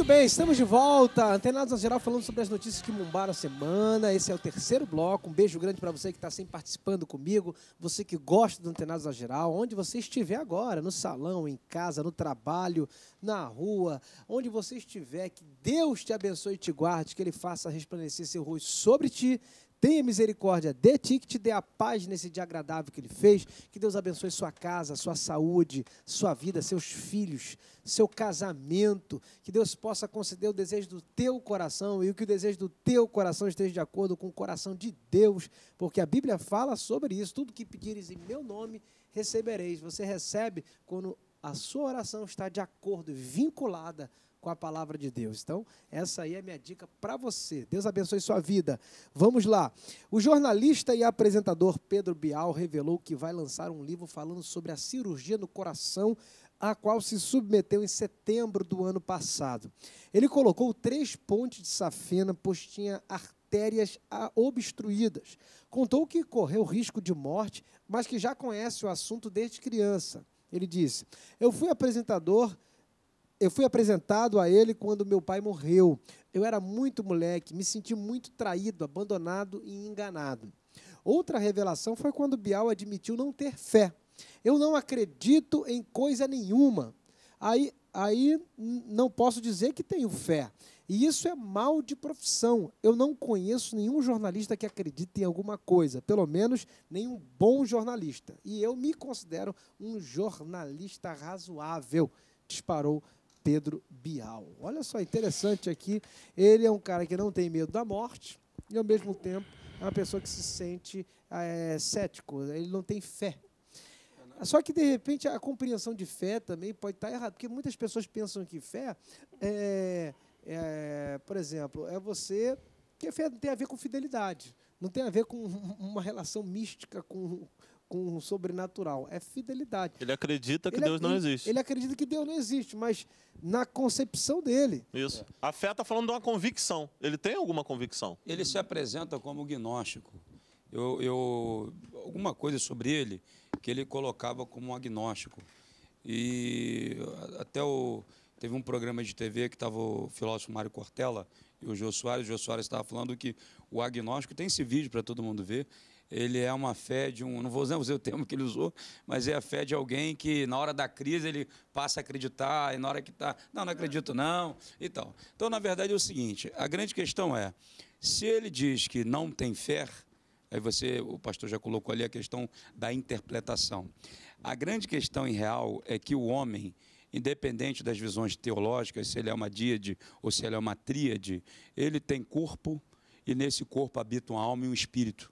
Muito bem, estamos de volta. Antenados na geral falando sobre as notícias que mumbaram a semana. Esse é o terceiro bloco. Um beijo grande para você que está sempre participando comigo, você que gosta do Antenados na geral, onde você estiver agora, no salão, em casa, no trabalho, na rua, onde você estiver, que Deus te abençoe e te guarde, que Ele faça resplandecer seu rosto sobre ti, tenha misericórdia de ti, que te dê a paz nesse dia agradável que ele fez. Que Deus abençoe sua casa, sua saúde, sua vida, seus filhos, seu casamento. Que Deus possa conceder o desejo do teu coração e que o desejo do teu coração esteja de acordo com o coração de Deus, porque a Bíblia fala sobre isso. Tudo que pedires em meu nome, recebereis. Você recebe quando a sua oração está de acordo, vinculada com a palavra de Deus. Então, essa aí é a minha dica para você. Deus abençoe sua vida. Vamos lá. O jornalista e apresentador Pedro Bial revelou que vai lançar um livro falando sobre a cirurgia no coração a qual se submeteu em setembro do ano passado. Ele colocou três pontes de safena, pois tinha artérias obstruídas. Contou que correu risco de morte, mas que já conhece o assunto desde criança. Ele disse: Eu fui apresentador eu fui apresentado a ele quando meu pai morreu. Eu era muito moleque, me senti muito traído, abandonado e enganado. Outra revelação foi quando Bial admitiu não ter fé. Eu não acredito em coisa nenhuma. Aí, aí não posso dizer que tenho fé. E isso é mal de profissão. Eu não conheço nenhum jornalista que acredite em alguma coisa, pelo menos nenhum bom jornalista. E eu me considero um jornalista razoável, disparou Pedro Bial. Olha só, interessante aqui. Ele é um cara que não tem medo da morte e, ao mesmo tempo, é uma pessoa que se sente é, cético, ele não tem fé. Só que, de repente, a compreensão de fé também pode estar errada, porque muitas pessoas pensam que fé é, é por exemplo, é você. que fé tem a ver com fidelidade, não tem a ver com uma relação mística com, com o sobrenatural, é fidelidade. Ele acredita que ele, Deus não existe. Ele, ele acredita que Deus não existe, mas na concepção dele. Isso. É. A fé está falando de uma convicção. Ele tem alguma convicção. Ele se apresenta como gnóstico. Eu, eu, alguma coisa sobre ele que ele colocava como um agnóstico. E até o, teve um programa de TV que estava o filósofo Mário Cortella e o Jô Soares. O Jô Soares estava falando que o agnóstico, tem esse vídeo para todo mundo ver, ele é uma fé de um, não vou usar o termo que ele usou, mas é a fé de alguém que na hora da crise ele passa a acreditar, e na hora que está, não, não acredito não, e tal. Então, na verdade, é o seguinte, a grande questão é, se ele diz que não tem fé, aí você, o pastor já colocou ali a questão da interpretação. A grande questão em real é que o homem, independente das visões teológicas, se ele é uma díade ou se ele é uma tríade, ele tem corpo e nesse corpo habita uma alma e um espírito.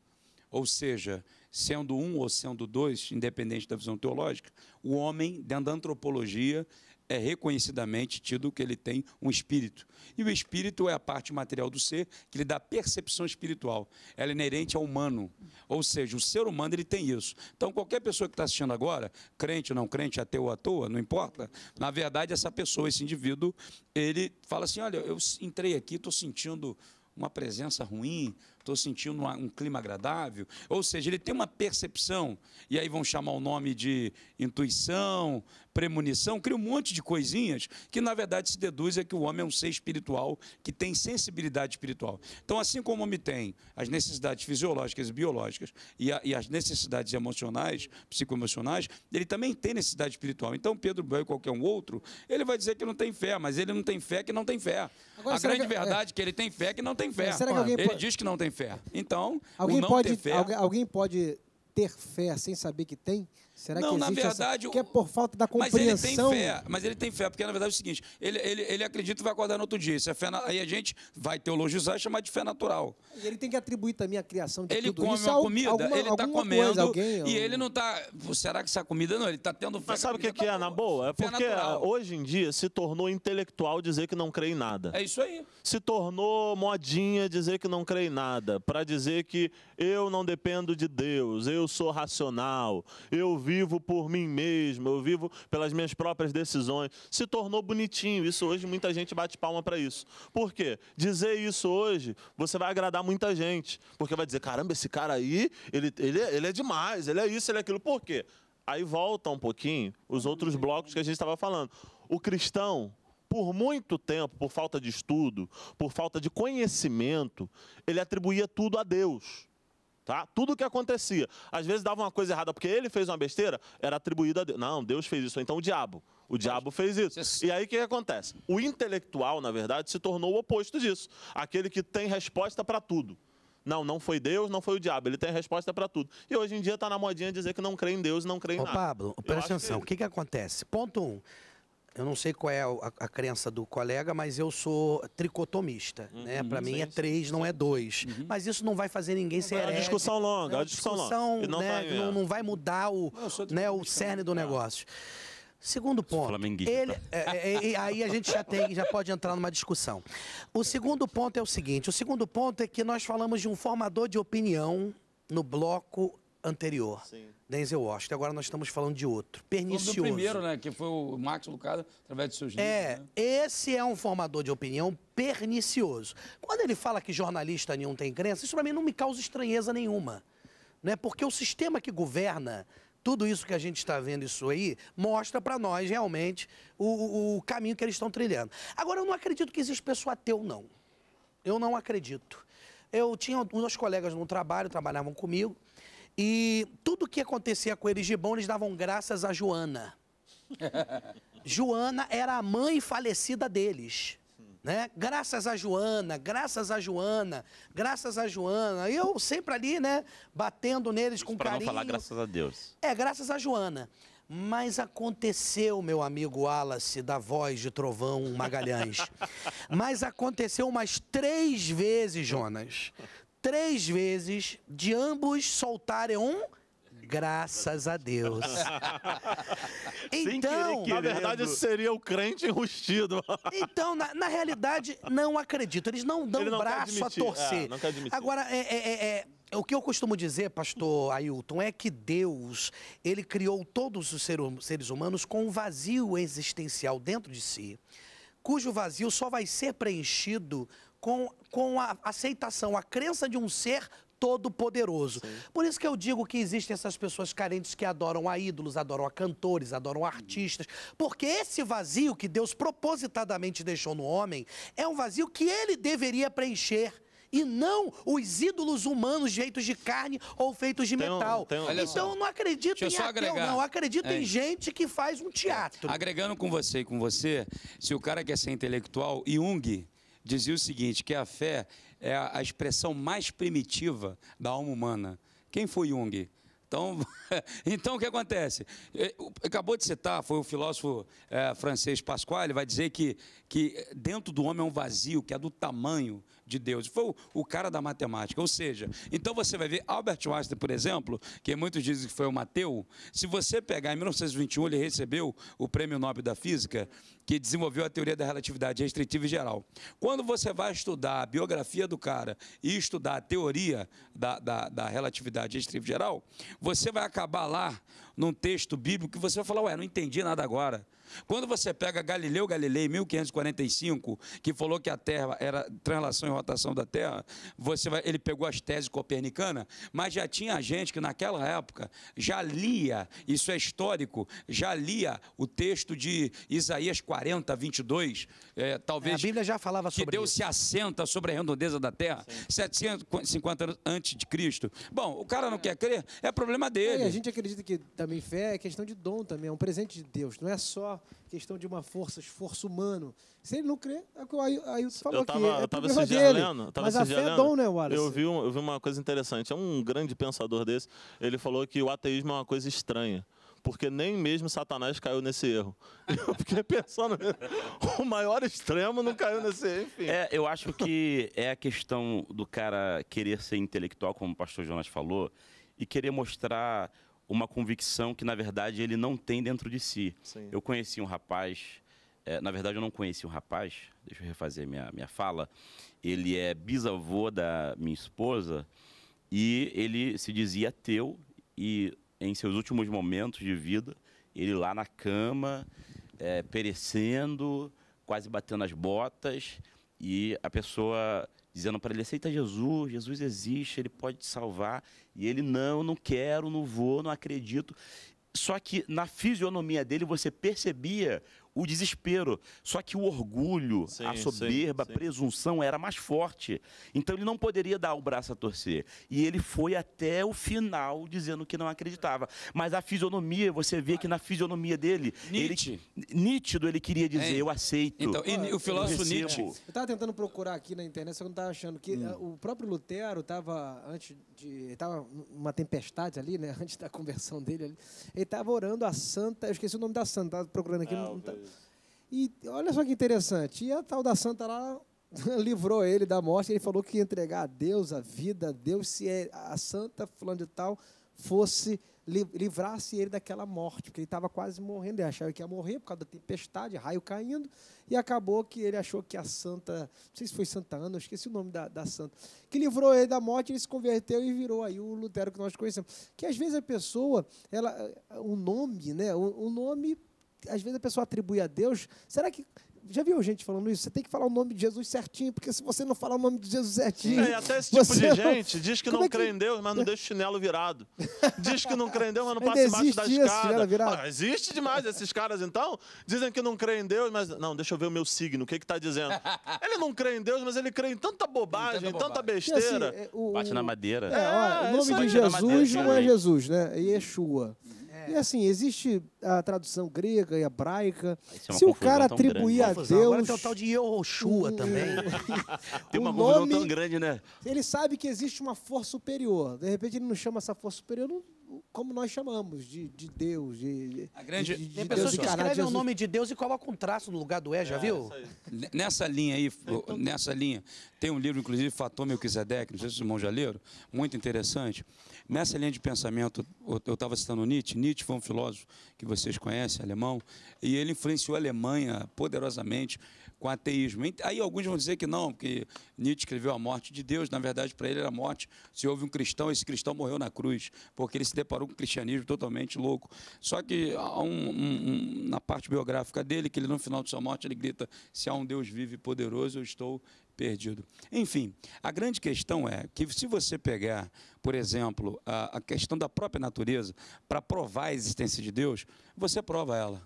Ou seja, sendo um ou sendo dois, independente da visão teológica, o homem, dentro da antropologia, é reconhecidamente tido que ele tem um espírito. E o espírito é a parte material do ser que lhe dá percepção espiritual. Ela é inerente ao humano. Ou seja, o ser humano ele tem isso. Então, qualquer pessoa que está assistindo agora, crente ou não crente, ateu ou à toa, não importa, na verdade, essa pessoa, esse indivíduo, ele fala assim: olha, eu entrei aqui, estou sentindo uma presença ruim, estou sentindo uma, um clima agradável. Ou seja, ele tem uma percepção, e aí vão chamar o nome de intuição, premonição, cria um monte de coisinhas que, na verdade, se deduz é que o homem é um ser espiritual que tem sensibilidade espiritual. Então, assim como o homem tem as necessidades fisiológicas e biológicas e, a, e as necessidades emocionais, psicoemocionais, ele também tem necessidade espiritual. Então, Pedro Bell e qualquer um outro, ele vai dizer que não tem fé, mas ele não tem fé que não tem fé. Agora, a grande que, é. verdade é que ele tem fé que não tem fé. É, será que alguém ele pode... diz que não tem fé fé. Então, alguém pode, fé... alguém pode ter fé sem saber que tem? Será não, que na verdade, essa... que é por falta da compreensão? Mas ele tem fé, mas ele tem fé, porque na verdade é o seguinte, ele, ele, ele acredita e vai acordar no outro dia. Isso é fé na... Aí a gente vai teologizar e chamar de fé natural. E ele tem que atribuir também a criação de ele tudo come a Uma comida, alguma, ele está comendo coisa, alguém, e ele não está... Será que essa comida não? Ele está tendo fé. Mas sabe o que, que é, tá na boa? É porque hoje em dia se tornou intelectual dizer que não crê em nada. É isso aí. Se tornou modinha dizer que não crê em nada, para dizer que eu não dependo de Deus, eu sou racional, eu vivo por mim mesmo, eu vivo pelas minhas próprias decisões. Se tornou bonitinho. Isso hoje muita gente bate palma para isso. Por quê? Dizer isso hoje, você vai agradar muita gente. Porque vai dizer: caramba, esse cara aí, ele, ele, ele é demais, ele é isso, ele é aquilo. Por quê? Aí volta um pouquinho os outros blocos que a gente estava falando. O cristão, por muito tempo, por falta de estudo, por falta de conhecimento, ele atribuía tudo a Deus. Tá? Tudo o que acontecia. Às vezes dava uma coisa errada porque ele fez uma besteira, era atribuída a Deus. Não, Deus fez isso, então o diabo. O diabo fez isso. É e aí o que acontece? O intelectual, na verdade, se tornou o oposto disso. Aquele que tem resposta para tudo. Não, não foi Deus, não foi o diabo. Ele tem resposta para tudo. E hoje em dia está na modinha dizer que não crê em Deus, não crê em Ô, nada. Pablo, presta atenção. Que... O que, que acontece? Ponto um eu não sei qual é a, a, crença do colega, mas eu sou tricotomista. Uhum, né? Para uhum. mim é três, não é dois. Uhum. Mas isso não vai fazer ninguém ser. É uma discussão longa, é uma discussão, é discussão longa. Não, né? vai não, não, vai mudar o, né, o cerne do ah. negócio. Segundo ponto, ele, é, é, é aí a gente já tem, já pode entrar numa discussão. O segundo ponto é o seguinte: o segundo ponto é que nós falamos de um formador de opinião no bloco anterior, Sim. Denzel Washington. Agora nós estamos falando de outro, pernicioso. O primeiro, né, que foi o Max Lucado, através de seus livros. É, né? esse é um formador de opinião pernicioso. Quando ele fala que jornalista nenhum tem crença, isso para mim não me causa estranheza nenhuma, né? Porque o sistema que governa tudo isso que a gente está vendo isso aí mostra para nós realmente o, o caminho que eles estão trilhando. Agora, eu não acredito que existe pessoa ateu, não. Eu não acredito. Eu tinha uns colegas no trabalho, trabalhavam comigo, e tudo que acontecia com eles de bom, eles davam graças a Joana. Joana era a mãe falecida deles. Né? Graças a Joana, graças a Joana, graças a Joana. Eu sempre ali, né, batendo neles Isso com pra carinho. Para não falar graças a Deus. É, graças a Joana. Mas aconteceu, meu amigo Wallace, da voz de Trovão Magalhães. Mas aconteceu umas três vezes, Jonas três vezes de ambos soltarem um Graças a Deus. então, na verdade, seria o crente enrustido. então, na, na, realidade, não acredito. Eles não dão Ele não braço a torcer. Ah, é, Agora, é, é, é, o que eu costumo dizer, pastor Ailton, é que Deus, ele criou todos os hum, seres humanos com um vazio existencial dentro de si, cujo vazio só vai ser preenchido com, com a aceitação, a crença de um ser todo-poderoso. Por isso que eu digo que existem essas pessoas carentes que adoram a ídolos, adoram a cantores, adoram a artistas, porque esse vazio que Deus propositadamente deixou no homem é um vazio que ele deveria preencher e não os ídolos humanos feitos de carne ou feitos de então, metal. Então, então não acredito em ateu, não. Acredito é. em gente que faz um teatro. Agregando com você e com você, se o cara quer é ser intelectual, Jung dizia o seguinte: que a fé é a expressão mais primitiva da alma humana. Quem foi Jung? Então, então o que acontece? É, acabou de citar, foi o filósofo é, francês Pascoal, ele vai dizer que, que dentro do homem é um vazio que é do tamanho de Deus. Foi o, o cara da matemática. Ou seja, então você vai ver Albert Einstein, por exemplo, que muitos dizem que foi o Mateu. Se você pegar em 1921, ele recebeu o Prêmio Nobel da Física, que desenvolveu a teoria da relatividade restritiva e geral. Quando você vai estudar a biografia do cara e estudar a teoria da, da, da relatividade restritiva e geral, você vai acabar lá num texto bíblico que você vai falar, ué, não entendi nada agora. Quando você pega Galileu Galilei, 1545, que falou que a Terra era translação e rotação da Terra, você vai, ele pegou as teses copernicanas, mas já tinha gente que naquela época já lia, isso é histórico, já lia o texto de Isaías 40, 22, é, talvez... É, a Bíblia já falava sobre Que Deus isso. se assenta sobre a redondeza da Terra, Sim. 750 anos antes de Cristo. Bom, o cara não é. quer crer, é problema é, dele. É, a gente acredita que também fé é questão de dom também, é um presente de Deus, não é só questão de uma força, esforço humano. Se ele não crê, é o que o Ailton falou eu tava, É eu tava esse dia lendo, mas a fé é dom, né, Wallace? Eu vi, um, eu vi uma coisa interessante. É um grande pensador desse. Ele falou que o ateísmo é uma coisa estranha porque nem mesmo Satanás caiu nesse erro. Eu fiquei pensando, o maior extremo não caiu nesse erro, enfim. É, eu acho que é a questão do cara querer ser intelectual, como o pastor Jonas falou, e querer mostrar uma convicção que, na verdade, ele não tem dentro de si. Sim. Eu conheci um rapaz, é, na verdade, eu não conheci um rapaz, deixa eu refazer minha, minha fala. Ele é bisavô da minha esposa e ele se dizia ateu e, em seus últimos momentos de vida, ele lá na cama, é, perecendo, quase batendo as botas e a pessoa dizendo para ele: aceita Jesus, Jesus existe, ele pode te salvar. E ele: não, não quero, não vou, não acredito. Só que na fisionomia dele você percebia o desespero. Só que o orgulho, sim, a soberba, sim, sim. a presunção era mais forte. Então ele não poderia dar o braço a torcer. E ele foi até o final dizendo que não acreditava. Mas a fisionomia, você vê que na fisionomia dele. Nietzsche. Ele, nítido, ele queria é. dizer: é. eu aceito. Então, e, o filósofo Nietzsche. Eu estava tentando procurar aqui na internet, só que não estava achando. que hum. Eh, o próprio Lutero estava antes de. Estava uma tempestade ali, né? Antes da conversão dele ali. Ele estava orando a santa. Eu esqueci o nome da santa, estava procurando aqui. É, ah, não, não tá, e olha só que interessante, e a tal da santa lá livrou ele da morte, ele falou que ia entregar a Deus, a vida a Deus, se é a santa fulano de tal fosse livrasse ele daquela morte, porque ele estava quase morrendo, ele achava que ia morrer por causa da tempestade, raio caindo, e acabou que ele achou que a santa, não sei se foi Santa Ana, eu esqueci o nome da, da santa, que livrou ele da morte, ele se converteu e virou aí o Lutero que nós conhecemos. Que às vezes a pessoa, ela, o nome, né, o, o nome às vezes a pessoa atribui a Deus. Será que já viu gente falando isso? Você tem que falar o nome de Jesus certinho, porque se você não falar o nome de Jesus certinho. É, até esse tipo de gente diz que Como não é que... crê em Deus, mas não deixa o chinelo virado. Diz que não crê em Deus, mas não passa embaixo da isso, escada. Ah, existe demais esses caras, então. Dizem que não crê em Deus, mas. Não, deixa eu ver o meu signo, o que é está dizendo? Ele não crê em Deus, mas ele crê em tanta bobagem, tanta, bobagem. tanta, então, assim, besteira. Assim, o... Bate na madeira. É, ó, o é, nome de Jesus não é Jesus, né? É Yeshua. É. E assim, existe a tradução grega e hebraica. Ah, é Se o cara atribuir a Deus. Agora tem o tal de Yehoshua também. tem uma um confusão nome, tão grande, né? Ele sabe que existe uma força superior. De repente ele não chama essa força superior, não como nós chamamos, de, de Deus, de, a grande... de, de Tem pessoas Deus que escrevem o nome de Deus e colocam um traço no lugar do E, já é, viu? Nessa linha aí, é, então nessa linha, tem um livro, inclusive, Fator Melquisedeque, não sei se os irmãos já leram, muito interessante. Nessa linha de pensamento, eu estava citando Nietzsche, Nietzsche foi um filósofo que vocês conhecem, alemão, e ele influenciou a Alemanha poderosamente com ateísmo. Aí alguns vão dizer que não, porque Nietzsche escreveu a morte de Deus. Na verdade, para ele era morte. Se houve um cristão, esse cristão morreu na cruz, porque ele se deparou com o cristianismo totalmente louco. Só que há um, um, um, na parte biográfica dele, que ele no final de sua morte, ele grita: Se há um Deus vivo e poderoso, eu estou perdido. Enfim, a grande questão é que se você pegar, por exemplo, a, a questão da própria natureza para provar a existência de Deus, você prova ela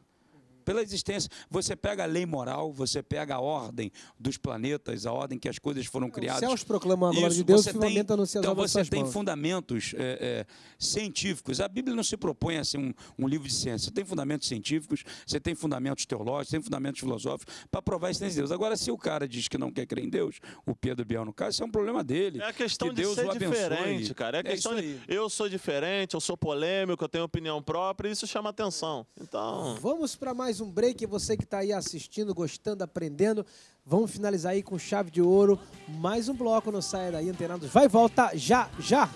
pela existência. Você pega a lei moral, você pega a ordem dos planetas, a ordem que as coisas foram criadas. Os céus proclamam a glória Isso, de Deus você tem Então você tem mãos. fundamentos é, é, científicos. A Bíblia não se propõe a ser um, um, livro de ciência. Você tem fundamentos científicos, você tem fundamentos teológicos, você tem fundamentos filosóficos para provar a existência de Deus. Agora, se o cara diz que não quer crer em Deus, o Pedro Biel, no caso, isso é um problema dele. É a questão que de Deus ser diferente, cara. É a é questão é de eu sou diferente, eu sou polêmico, eu tenho opinião própria, e isso chama atenção. Então. Vamos para mais mais um break. Você que está aí assistindo, gostando, aprendendo. Vamos finalizar aí com chave de ouro. Mais um bloco, não saia daí, antenados. Vai e volta já, já!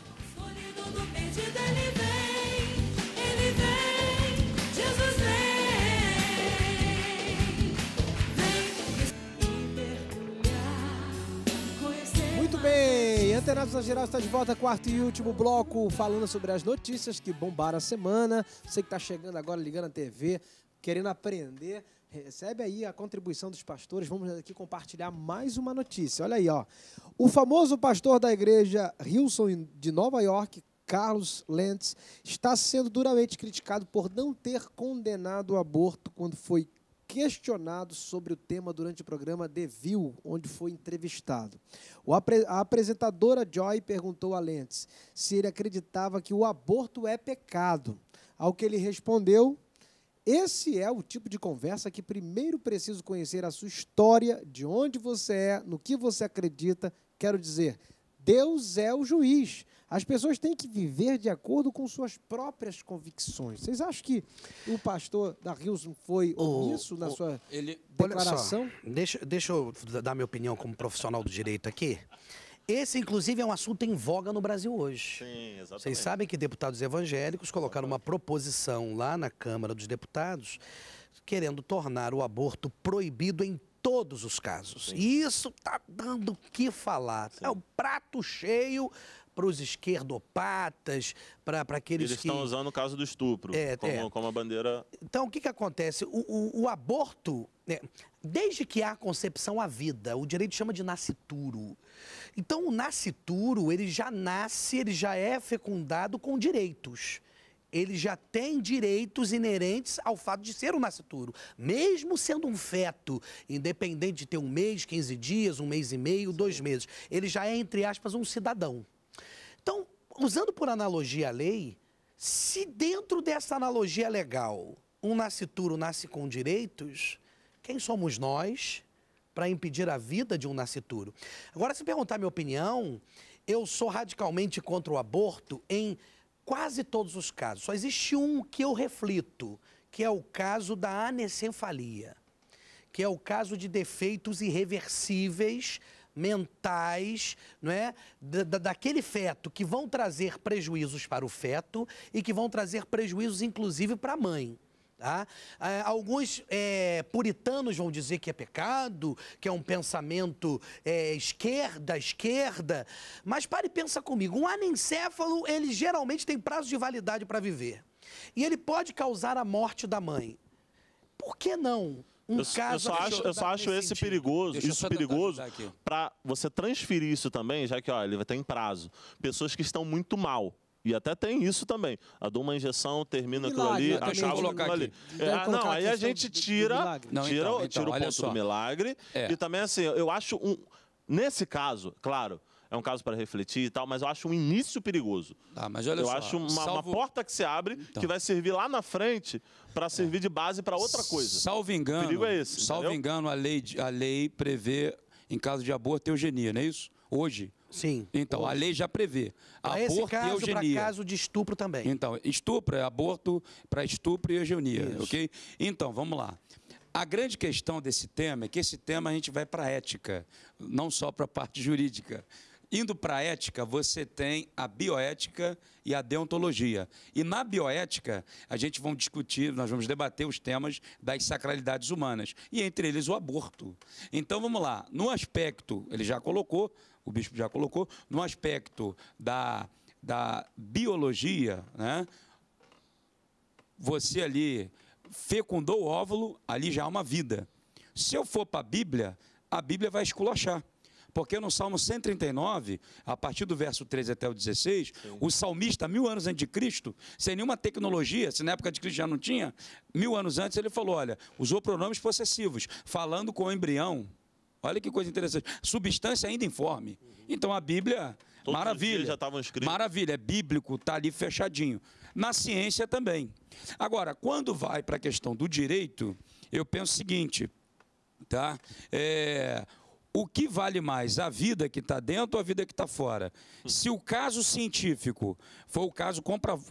Muito bem, Antenados na Geral está de volta, quarto e último bloco, falando sobre as notícias que bombaram a semana. Você que está chegando agora, ligando a TV, querendo aprender, recebe aí a contribuição dos pastores. Vamos aqui compartilhar mais uma notícia. Olha aí, ó. O famoso pastor da igreja Hilson de Nova York, Carlos Lentz, está sendo duramente criticado por não ter condenado o aborto quando foi questionado sobre o tema durante o programa The View, onde foi entrevistado. Apre a apresentadora Joy perguntou a Lentz se ele acreditava que o aborto é pecado. Ao que ele respondeu, esse é o tipo de conversa que primeiro preciso conhecer a sua história, de onde você é, no que você acredita. Quero dizer, Deus é o juiz. As pessoas têm que viver de acordo com suas próprias convicções. Vocês acham que o pastor da Hilson foi omisso na sua ele, declaração? Só, deixa, deixa eu dar minha opinião como profissional do direito aqui. Esse, inclusive, é um assunto em voga no Brasil hoje. Sim, exatamente. Vocês sabem que deputados evangélicos colocaram uma proposição lá na Câmara dos Deputados querendo tornar o aborto proibido em todos os casos. Sim. E isso tá dando o que falar. Sim. É um prato cheio para os esquerdopatas, para aqueles Eles que... Eles estão usando o caso do estupro é, como, é. como a bandeira... Então, o que, que acontece? o, o, o aborto é, desde que há a concepção à vida, o direito chama de nascituro. Então, o nascituro, ele já nasce, ele já é fecundado com direitos. Ele já tem direitos inerentes ao fato de ser um nascituro. Mesmo sendo um feto, independente de ter um mês, 15 dias, um mês e meio, Sim. dois meses, ele já é, entre aspas, um cidadão. Então, usando por analogia a lei, se dentro dessa analogia legal um nascituro nasce com direitos, quem somos nós para impedir a vida de um nascituro? Agora, se perguntar minha opinião, eu sou radicalmente contra o aborto em quase todos os casos. Só existe um que eu reflito, que é o caso da anencefalia, que é o caso de defeitos irreversíveis mentais, não é, da, daquele feto que vão trazer prejuízos para o feto e que vão trazer prejuízos inclusive para a mãe. Tá? Alguns é, puritanos vão dizer que é pecado, que é um pensamento é, esquerda, esquerda. Mas pare e pensa comigo, um anencéfalo, ele geralmente tem prazo de validade para viver. E ele pode causar a morte da mãe. Por que não? Um eu, eu, só acho, eu só acho esse sentido. perigoso, deixa isso perigoso para você transferir isso também, já que olha, ele tem prazo. Pessoas que estão muito mal. E até tem isso também. A de uma injeção termina milagre, né? aquilo ali, então, é, não, acaba colocar ali. É, não, aí a, gente tira, tira, não, então, tira o ponto só. do milagre. É. E também, assim, eu acho um. Nesse caso, claro, é um caso para refletir e tal, mas eu acho um início perigoso. Ah, mas olha eu só, acho uma, salvo... uma, porta que se abre então. que vai servir lá na frente para servir é. de base para outra coisa. Salvo engano. O perigo é esse. Salvo entendeu? engano, a lei, a lei prevê, em caso de aborto, eugenia, não é isso? Hoje. Sim. Então, a lei já prevê. Pra aborto caso, e eugenia. Para caso de estupro também. Então, estupro é aborto para estupro e eugenia, Isso. ok? Então, vamos lá. A grande questão desse tema é que esse tema a gente vai para a ética, não só para a parte jurídica. Indo para a ética, você tem a bioética e a deontologia. E na bioética, a gente vai discutir, nós vamos debater os temas das sacralidades humanas, e entre eles o aborto. Então vamos lá, no aspecto, ele já colocou, o bispo já colocou, no aspecto da, da biologia, né? você ali fecundou o óvulo, ali já há uma vida. Se eu for para a Bíblia, a Bíblia vai esculachar. Porque no Salmo 139, a partir do verso 13 até o 16, Sim. o salmista, mil anos antes de Cristo, sem nenhuma tecnologia, se na época de Cristo já não tinha, mil anos antes ele falou: olha, usou pronomes possessivos, falando com o embrião Olha que coisa interessante. Substância ainda informe. Então a Bíblia, Todos maravilha. já estavam escritos. Maravilha, é bíblico, está ali fechadinho. Na ciência também. Agora, quando vai para a questão do direito, eu penso o seguinte, tá? É, o que vale mais, a vida que está dentro ou a vida que está fora? Se o caso científico for o caso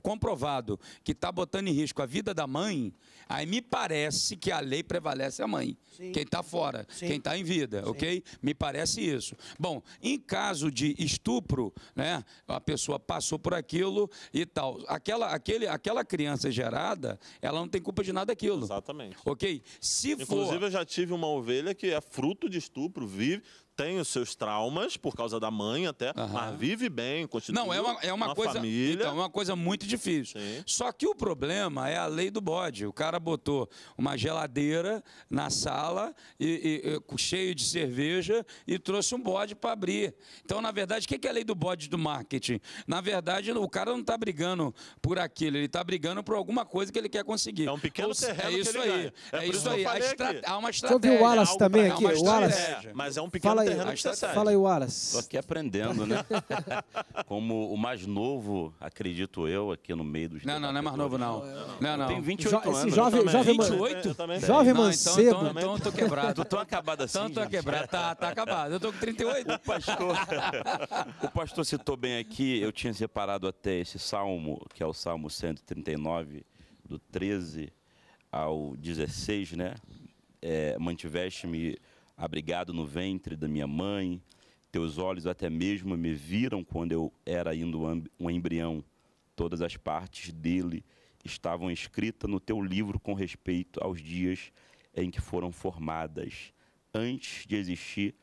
comprovado que está botando em risco a vida da mãe, aí me parece que a lei prevalece a mãe, Sim. quem está fora, Sim. quem está em vida, Sim. ok? Me parece isso. Bom, em caso de estupro, né, a pessoa passou por aquilo e tal, aquela, aquele, aquela criança gerada, ela não tem culpa de nada daquilo. Exatamente. Ok? Se Inclusive, for... eu já tive uma ovelha que é fruto de estupro, vivo believe tem os seus traumas por causa da mãe até, uhum. mas vive bem, continua. Não, é uma, é uma, uma coisa. Família. Então, é uma coisa muito difícil. Sim. Só que o problema é a lei do bode. O cara botou uma geladeira na sala e, e, e cheio de cerveja e trouxe um bode para abrir. Então, na verdade, o que é a lei do bode do marketing? Na verdade, o cara não está brigando por aquilo, ele está brigando por alguma coisa que ele quer conseguir. É um pequeno Ou, terreno é isso aí. É, é, isso aí. Há uma estratégia. Você ouviu o Wallace também aqui? o Wallace. É, mas é um pequeno Fala aí, terreno tá, tá. Fala aí, Wallace. Estou aqui aprendendo, né? Como o mais novo, acredito eu, aqui no meio dos... Não, não, não é mais novo, não. Não, não. Tem 28 jo anos. Jovem, eu jovem, 28? Eu também. Jovem não, então, mancebo. Então, então, eu tô quebrado. tão é acabado assim, Tanto gente. quebrado. Tá, tá acabado. Eu tô com 38. O pastor, o pastor citou bem aqui, eu tinha separado até esse salmo, que é o salmo 139, do 13 ao 16, né? É, Mantiveste-me abrigado no ventre da minha mãe, teus olhos até mesmo me viram quando eu era ainda um embrião. Todas as partes dele estavam escritas no teu livro com respeito aos dias em que foram formadas, antes de existir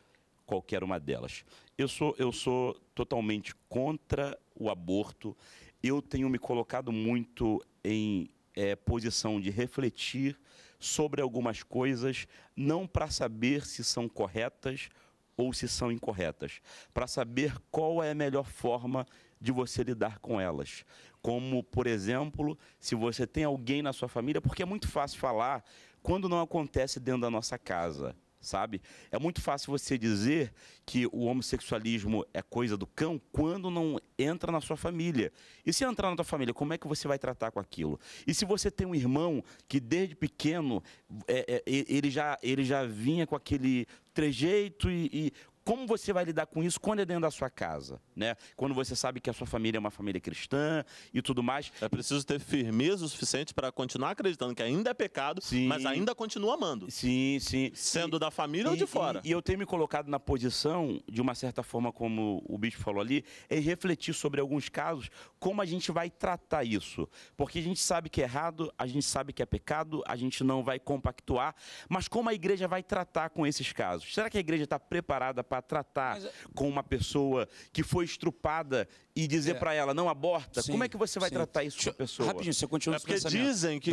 qualquer uma delas. Eu sou, eu sou totalmente contra o aborto. Eu tenho me colocado muito em é, posição de refletir sobre algumas coisas, não para saber se são corretas ou se são incorretas, para saber qual é a melhor forma de você lidar com elas. Como, por exemplo, se você tem alguém na sua família, porque é muito fácil falar quando não acontece dentro da nossa casa sabe? É muito fácil você dizer que o homossexualismo é coisa do cão quando não entra na sua família. E se entrar na sua família, como é que você vai tratar com aquilo? E se você tem um irmão que desde pequeno é, é, ele, já, ele já vinha com aquele trejeito e, e como você vai lidar com isso quando é dentro da sua casa, né? Quando você sabe que a sua família é uma família cristã e tudo mais. É preciso ter firmeza o suficiente para continuar acreditando que ainda é pecado, sim. mas ainda continua amando. Sim, sim. Sendo e, da família e, ou de fora. E, e, eu tenho me colocado na posição, de uma certa forma, como o bispo falou ali, é refletir sobre alguns casos, como a gente vai tratar isso. Porque a gente sabe que é errado, a gente sabe que é pecado, a gente não vai compactuar, mas como a igreja vai tratar com esses casos? Será que a igreja está preparada para tratar Mas... É com uma pessoa que foi estrupada e dizer é. para ela não aborta, sim, como é que você vai sim. tratar isso com a pessoa? Rapidinho, você continua é porque dizem que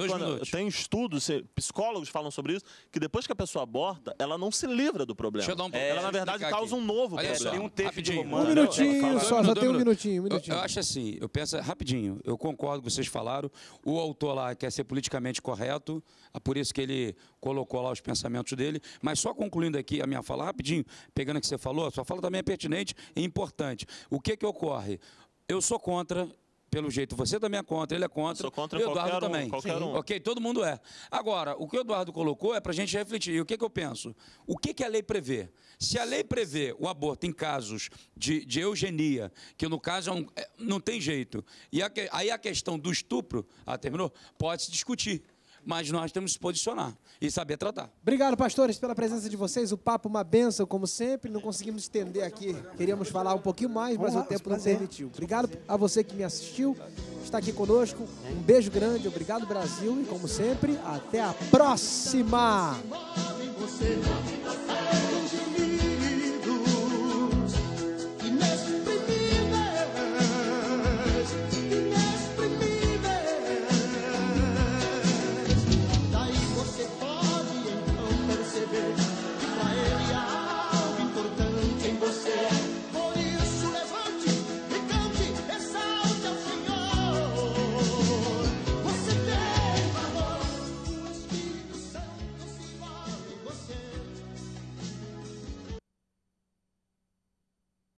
tem estudos, psicólogos falam sobre isso, que depois que a pessoa aborta, ela não se livra do problema. Deixa eu dar um é, ela na verdade causa aqui. um novo Olha problema. Tem um texto rapidinho. Um minutinho, só, só tem um minutinho, um minutinho. Eu, eu, acho assim, eu penso rapidinho. Eu concordo com o que vocês falaram. O autor lá quer ser politicamente correto, é por isso que ele colocou lá os pensamentos dele, mas só concluindo aqui a minha fala rapidinho, pegando o que você falou, a sua fala também é pertinente e importante. O que que ocorre? Eu sou contra, pelo jeito você também é contra, ele é contra. Sou contra Eduardo qualquer também. Um, qualquer um. Ok, todo mundo é. Agora, o que o Eduardo colocou é para a gente refletir. E o que, que eu penso? O que, que a lei prevê? Se a lei prevê o aborto em casos de, de eugenia, que no caso é um, é, não tem jeito, e a, aí a questão do estupro, ah, terminou? Pode se discutir mas nós temos que se posicionar e saber tratar. Obrigado, pastores, pela presença de vocês. O papo uma benção, como sempre. Não conseguimos estender aqui. Queríamos falar um pouquinho mais, mas o tempo não permitiu. Obrigado a você que me assistiu, está aqui conosco. Um beijo grande, obrigado, Brasil. E como sempre, até a próxima!